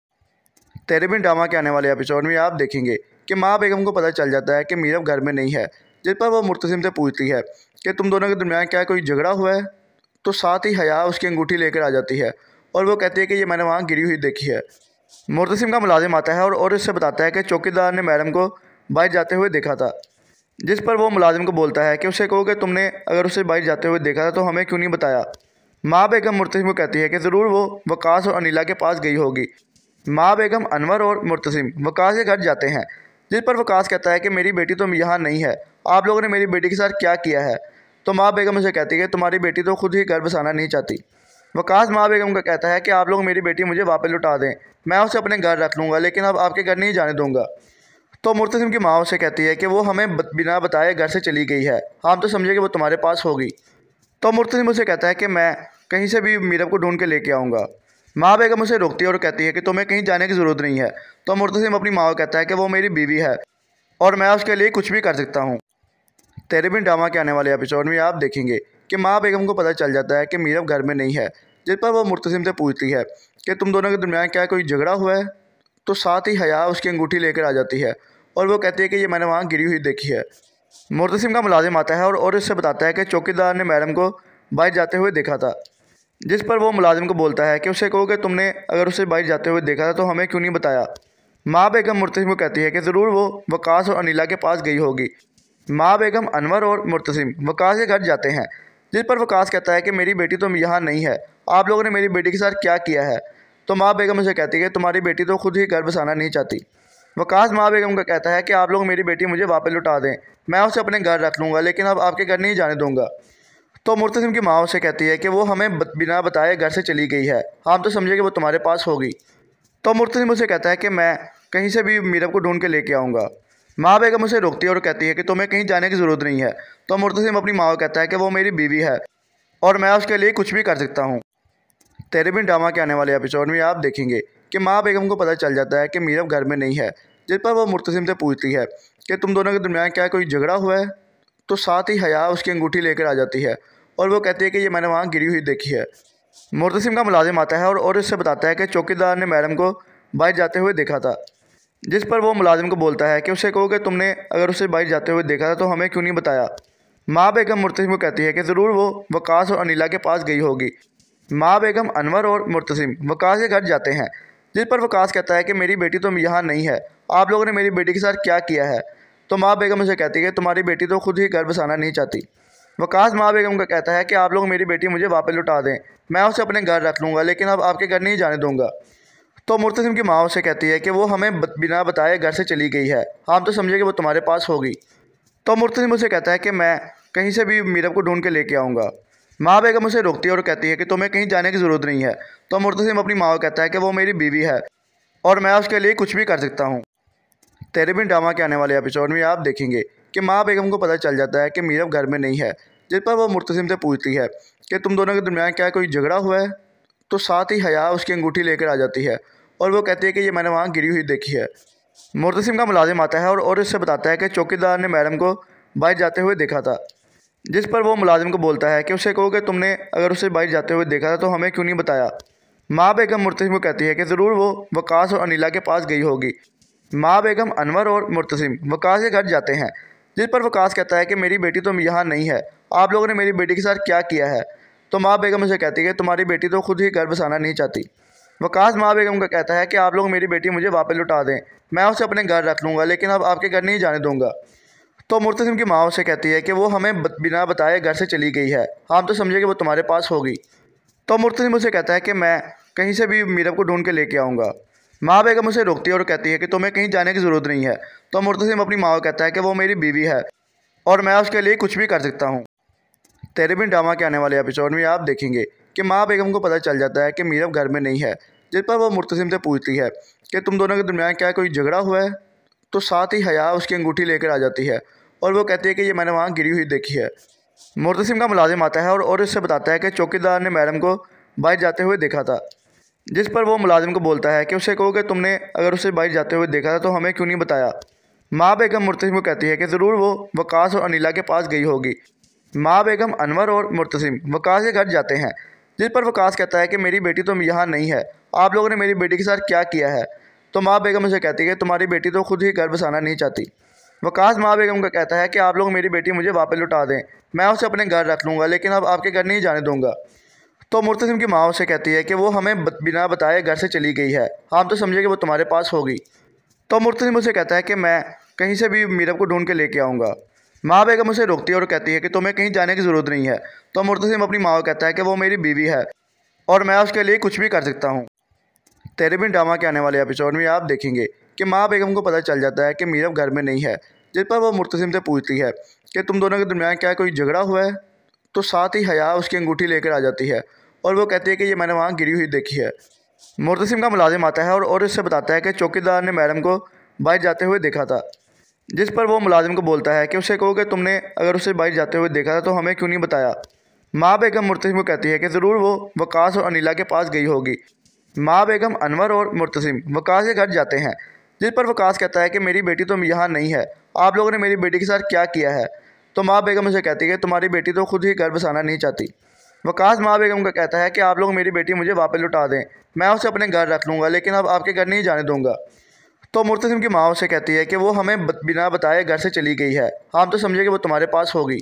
तेरे भी ड्रामा के आने वाले एपिसोड में आप देखेंगे कि माँ बेगम को पता चल जाता है कि मीरब घर में नहीं है जिस पर वो मुर्तसिम से पूछती है कि तुम दोनों के दरमियान क्या कोई झगड़ा हुआ है तो साथ ही हया उसकी अंगूठी लेकर आ जाती है और वो कहती है कि ये मैंने वहाँ गिरी हुई देखी है मुर्तसिम का मुलाजिम आता है और और इससे बताता है कि चौकीदार ने मैडम को बाहर जाते हुए देखा था जिस पर वो मुलाजिम को बोलता है कि उसे कहो कि तुमने अगर उसे बाहर जाते हुए देखा था तो हमें क्यों नहीं बताया माँ बेगम मुर्तसिम को कहती है कि ज़रूर वो वकास और अनिला के पास गई होगी माँ बेगम अनवर और मुर्तसिम वकास के घर जाते हैं जिस पर वकास कहता है कि मेरी बेटी तो यहाँ नहीं है आप लोगों ने मेरी बेटी के साथ क्या किया है तो माँ बेगम उसे कहती है कि तुम्हारी बेटी तो खुद ही घर बसाना नहीं चाहती वकास माँ बेगम का कहता है कि आप लोग मेरी बेटी मुझे वापस लुटा दें मैं उसे अपने घर रख लूँगा लेकिन अब आपके घर नहीं जाने दूँगा तो मुर्तसिम की माँ उसे कहती है कि वो हमें बिना बताए घर से चली गई है हम तो समझे कि वो तुम्हारे पास होगी तो मुर्तसिम उसे कहता है कि मैं कहीं से भी मीरब को ढूंढ के लेके आऊँगा माँ बेगम उसे रोकती है और कहती है कि तुम्हें कहीं जाने की ज़रूरत नहीं है तो मुर्तसिम अपनी माँ को कहता है कि वो मेरी बीवी है और मैं उसके लिए कुछ भी कर सकता हूँ तेरे भी ड्रामा के आने वाले एपिसोड में आप देखेंगे कि माँ बेगम को पता चल जाता है कि मीरब घर में नहीं है जिस पर वह मुर्तसिम से पूछती है कि तुम दोनों के दरमियान क्या कोई झगड़ा हुआ है तो साथ ही हया उसकी अंगूठी लेकर आ जाती है और वो कहती है कि ये मैंने वहाँ गिरी हुई देखी है मुर्तसिम का मुलाजिम आता है और और इससे बताता है कि चौकीदार ने मैडम को बाहर जाते हुए देखा था जिस पर वो मुलाजिम को बोलता है कि उसे कहो कि तुमने अगर उसे बाहर जाते हुए देखा था तो हमें क्यों नहीं बताया माँ बेगम मुर्तसिम को कहती है कि ज़रूर वो वकास और अनिला के पास गई होगी माँ बेगम अनवर और मुर्तसिम वकास के घर जाते हैं जिस पर वकास कहता है कि मेरी बेटी तो यहाँ नहीं है आप लोगों ने मेरी बेटी के साथ क्या किया है तो माँ बेगम उसे कहती है कि तुम्हारी बेटी तो खुद ही घर बसाना नहीं चाहती वकास माँ बेगम का कहता है कि आप लोग मेरी बेटी मुझे वापस लुटा दें मैं उसे अपने घर रख लूँगा लेकिन अब आपके घर नहीं जाने दूँगा तो मुर्तसिम की माँ उसे कहती है कि वो हमें बिना बताए घर से चली गई है हम तो समझे कि वो तुम्हारे पास होगी तो मुर्तसिम उसे कहता है कि मैं कहीं से भी मीरब को ढूंढ के लेके आऊँगा माँ बेगम उसे रोकती है और कहती है कि तुम्हें कहीं जाने की ज़रूरत नहीं है तो मुर्तसिम अपनी माँ को कहता है कि वो मेरी बीवी है और मैं उसके लिए कुछ भी कर सकता हूँ तेरे भी ड्रामा के आने वाले एपिसोड में आप देखेंगे कि माँ बेगम को पता चल जाता है कि मीरब घर में नहीं है जिस पर वो मुर्तसिम से पूछती है कि तुम दोनों के दरमियान क्या कोई झगड़ा हुआ है तो साथ ही हया उसकी अंगूठी लेकर आ जाती है और वो कहती है कि ये मैंने वहाँ गिरी हुई देखी है मुर्तसिम का मुलाजिम आता है और, और उससे बताता है कि चौकीदार ने मैडम को बाहर जाते हुए देखा था जिस पर वो मुलाजिम को बोलता है कि उसे कहो कि तुमने अगर उसे बाहर जाते हुए देखा था तो हमें क्यों नहीं बताया माँ बेगम मुर्तसिम को कहती है कि ज़रूर वो वकास और अनिला के पास गई होगी माँ बेगम अनवर और मुर्तसिम वकास के घर जाते हैं जिस पर वकास कहता है कि मेरी बेटी तो यहाँ नहीं है आप लोगों ने मेरी बेटी के साथ क्या किया है तो माँ बेगम उसे कहती है कि तुम्हारी बेटी तो खुद ही घर बसाना नहीं चाहती वकास माँ बेगम का कहता है कि आप लोग मेरी बेटी मुझे वापस लुटा दें मैं उसे अपने घर रख लूँगा लेकिन अब आपके घर नहीं जाने दूँगा तो मुर्तसिम की माँ उसे कहती है कि वो हमें बिना बताए घर से चली गई है हम तो समझे कि वो तुम्हारे पास होगी तो मुर्तसिम उसे कहता है कि मैं कहीं से भी मीरब को ढूंढ के लेके आऊँगा माँ बेगम उसे रोकती है और कहती है कि तुम्हें कहीं जाने की ज़रूरत नहीं है तो मुर्तसिम अपनी माँ को कहता है कि वो मेरी बीवी है और मैं उसके लिए कुछ भी कर सकता हूँ तेरे भी ड्रामा के आने वाले एपिसोड में आप देखेंगे कि माँ बेगम को पता चल जाता है कि मीरब घर में नहीं है जिस पर वह मुर्तसिम से पूछती है कि तुम दोनों के दरमियान क्या कोई झगड़ा हुआ है तो साथ ही हया उसकी अंगूठी लेकर आ जाती है और वो कहती है कि ये मैंने वहाँ गिरी हुई देखी है मुर्तसिम का मुलाजिम आता है और और उससे बताता है कि चौकीदार ने मैडम को बाइक जाते हुए देखा था जिस पर वो मुलाजिम को बोलता है कि उसे कहो कि तुमने अगर उसे बाइक जाते हुए देखा था तो हमें क्यों नहीं बताया माँ बेगम मुर्तसिम को कहती है कि ज़रूर वो वकास और अनिला के पास गई होगी माँ बेगम अनवर और मुर्तसिम वकास के घर जाते हैं जिस पर वकास कहता है कि मेरी बेटी तो यहाँ नहीं है आप लोगों ने मेरी बेटी के साथ क्या किया है तो माँ बेगम उसे कहती है कि तुम्हारी बेटी तो खुद ही घर बसाना नहीं चाहती वकास माँ बेगम का कहता है कि आप लोग मेरी बेटी मुझे वापस लुटा दें मैं उसे अपने घर रख लूँगा लेकिन अब आपके घर नहीं जाने दूँगा तो मुर्तसिम की माँ उसे कहती है कि वो हमें बिना बताए घर से चली गई है हम तो समझे कि वो तुम्हारे पास होगी तो मुर्तसिम उसे कहता है कि मैं कहीं से भी मीरब को ढूंढ के लेके आऊँगा माँ बेगम उसे रोकती है और कहती है कि तुम्हें कहीं जाने की ज़रूरत नहीं है तो मुर्तसिम अपनी माँ को कहता है कि वो मेरी बीवी है और मैं उसके लिए कुछ भी कर सकता हूँ तेरे भी ड्रामा के आने वाले एपिसोड में आप देखेंगे कि माँ बेगम को पता चल जाता है कि मीरब घर में नहीं है जिस पर वह मुर्तसिम से पूछती है कि तुम दोनों के दरमियान क्या कोई झगड़ा हुआ है तो साथ ही हया उसकी अंगूठी लेकर आ जाती है और वो कहती है कि ये मैंने वहाँ गिरी हुई देखी है मुर्तसिम का मुलाजिम आता है और और इससे बताता है कि चौकीदार ने मैडम को बाहर जाते हुए देखा था जिस पर वो मुलाजिम को बोलता है कि उसे कहो कि तुमने अगर उसे बाहर जाते हुए देखा था तो हमें क्यों नहीं बताया माँ बेगम मुर्तसिम को कहती है कि ज़रूर वो वकास और अनिला के पास गई होगी माँ बेगम अनवर और मुर्तसिम वकास के घर जाते हैं जिस पर वकास कहता है कि मेरी बेटी तो यहाँ नहीं है आप लोगों ने मेरी बेटी के साथ क्या किया है तो माँ बेगम उसे कहती है कि तुम्हारी बेटी तो खुद ही घर बसाना नहीं चाहती वकास माँ बेगम का कहता है कि आप लोग मेरी बेटी मुझे वापस लुटा दें मैं उसे अपने घर रख लूँगा लेकिन अब आपके घर नहीं जाने दूँगा तो मुर्तसिम की माँ उसे कहती है कि वो हमें बिना बताए घर से चली गई है हम तो समझे कि वो तुम्हारे पास होगी तो मुर्तसिम उसे कहता है कि मैं कहीं से भी मीरब को ढूंढ के लेके आऊँगा माँ बेगम उसे रोकती है और कहती है कि तुम्हें कहीं जाने की ज़रूरत नहीं है तो मुर्तसिम अपनी माँ को कहता है कि वो मेरी बीवी है और मैं उसके लिए कुछ भी कर सकता हूँ तेरे भी ड्रामा के आने वाले एपिसोड में आप देखेंगे कि माँ बेगम को पता चल जाता है कि मीरब घर में नहीं है जिस पर वो मुर्तसिम से पूछती है कि तुम दोनों के दरमियान क्या कोई झगड़ा हुआ है तो साथ ही हया उसकी अंगूठी लेकर आ जाती है और वो कहती है कि ये मैंने वहाँ गिरी हुई देखी है मुर्तसिम का मुलाजिम आता है और, और उससे बताता है कि चौकीदार ने मैडम को बाहर जाते हुए देखा था जिस पर वो मुलाजिम को बोलता है कि उसे कहो कि तुमने अगर उसे बाहर जाते हुए देखा था तो हमें क्यों नहीं बताया माँ बेगम मुर्तसिम को कहती है कि ज़रूर वो वकास और अनिला के पास गई होगी माँ बेगम अनवर और मुर्तसिम वकास के घर जाते हैं जिस पर वकास कहता है कि मेरी बेटी तो यहाँ नहीं है आप लोगों ने मेरी बेटी के साथ क्या किया है तो माँ बेगम उसे कहती है कि तुम्हारी बेटी तो खुद ही घर बसाना नहीं चाहती वकास माँ बेगम का कहता है कि आप लोग मेरी बेटी मुझे वापस लुटा दें मैं उसे अपने घर रख लूँगा लेकिन अब आपके घर नहीं जाने दूँगा तो मुर्तजिम की माँ उसे कहती है कि वो हमें बिना बताए घर से चली गई है हम तो समझे कि वो तुम्हारे पास होगी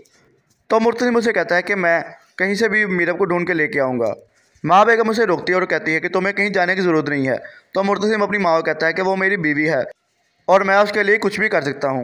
तो मुर्तजिम उसे कहता है कि मैं कहीं से भी मीरब को ढूंढ के लेके आऊँगा माँ बेगम उसे रोकती है और कहती है कि तुम्हें कहीं जाने की ज़रूरत नहीं है तो मुर्तजिम अपनी माँ को कहता है कि वो मेरी बीवी है और मैं उसके लिए कुछ भी कर सकता हूँ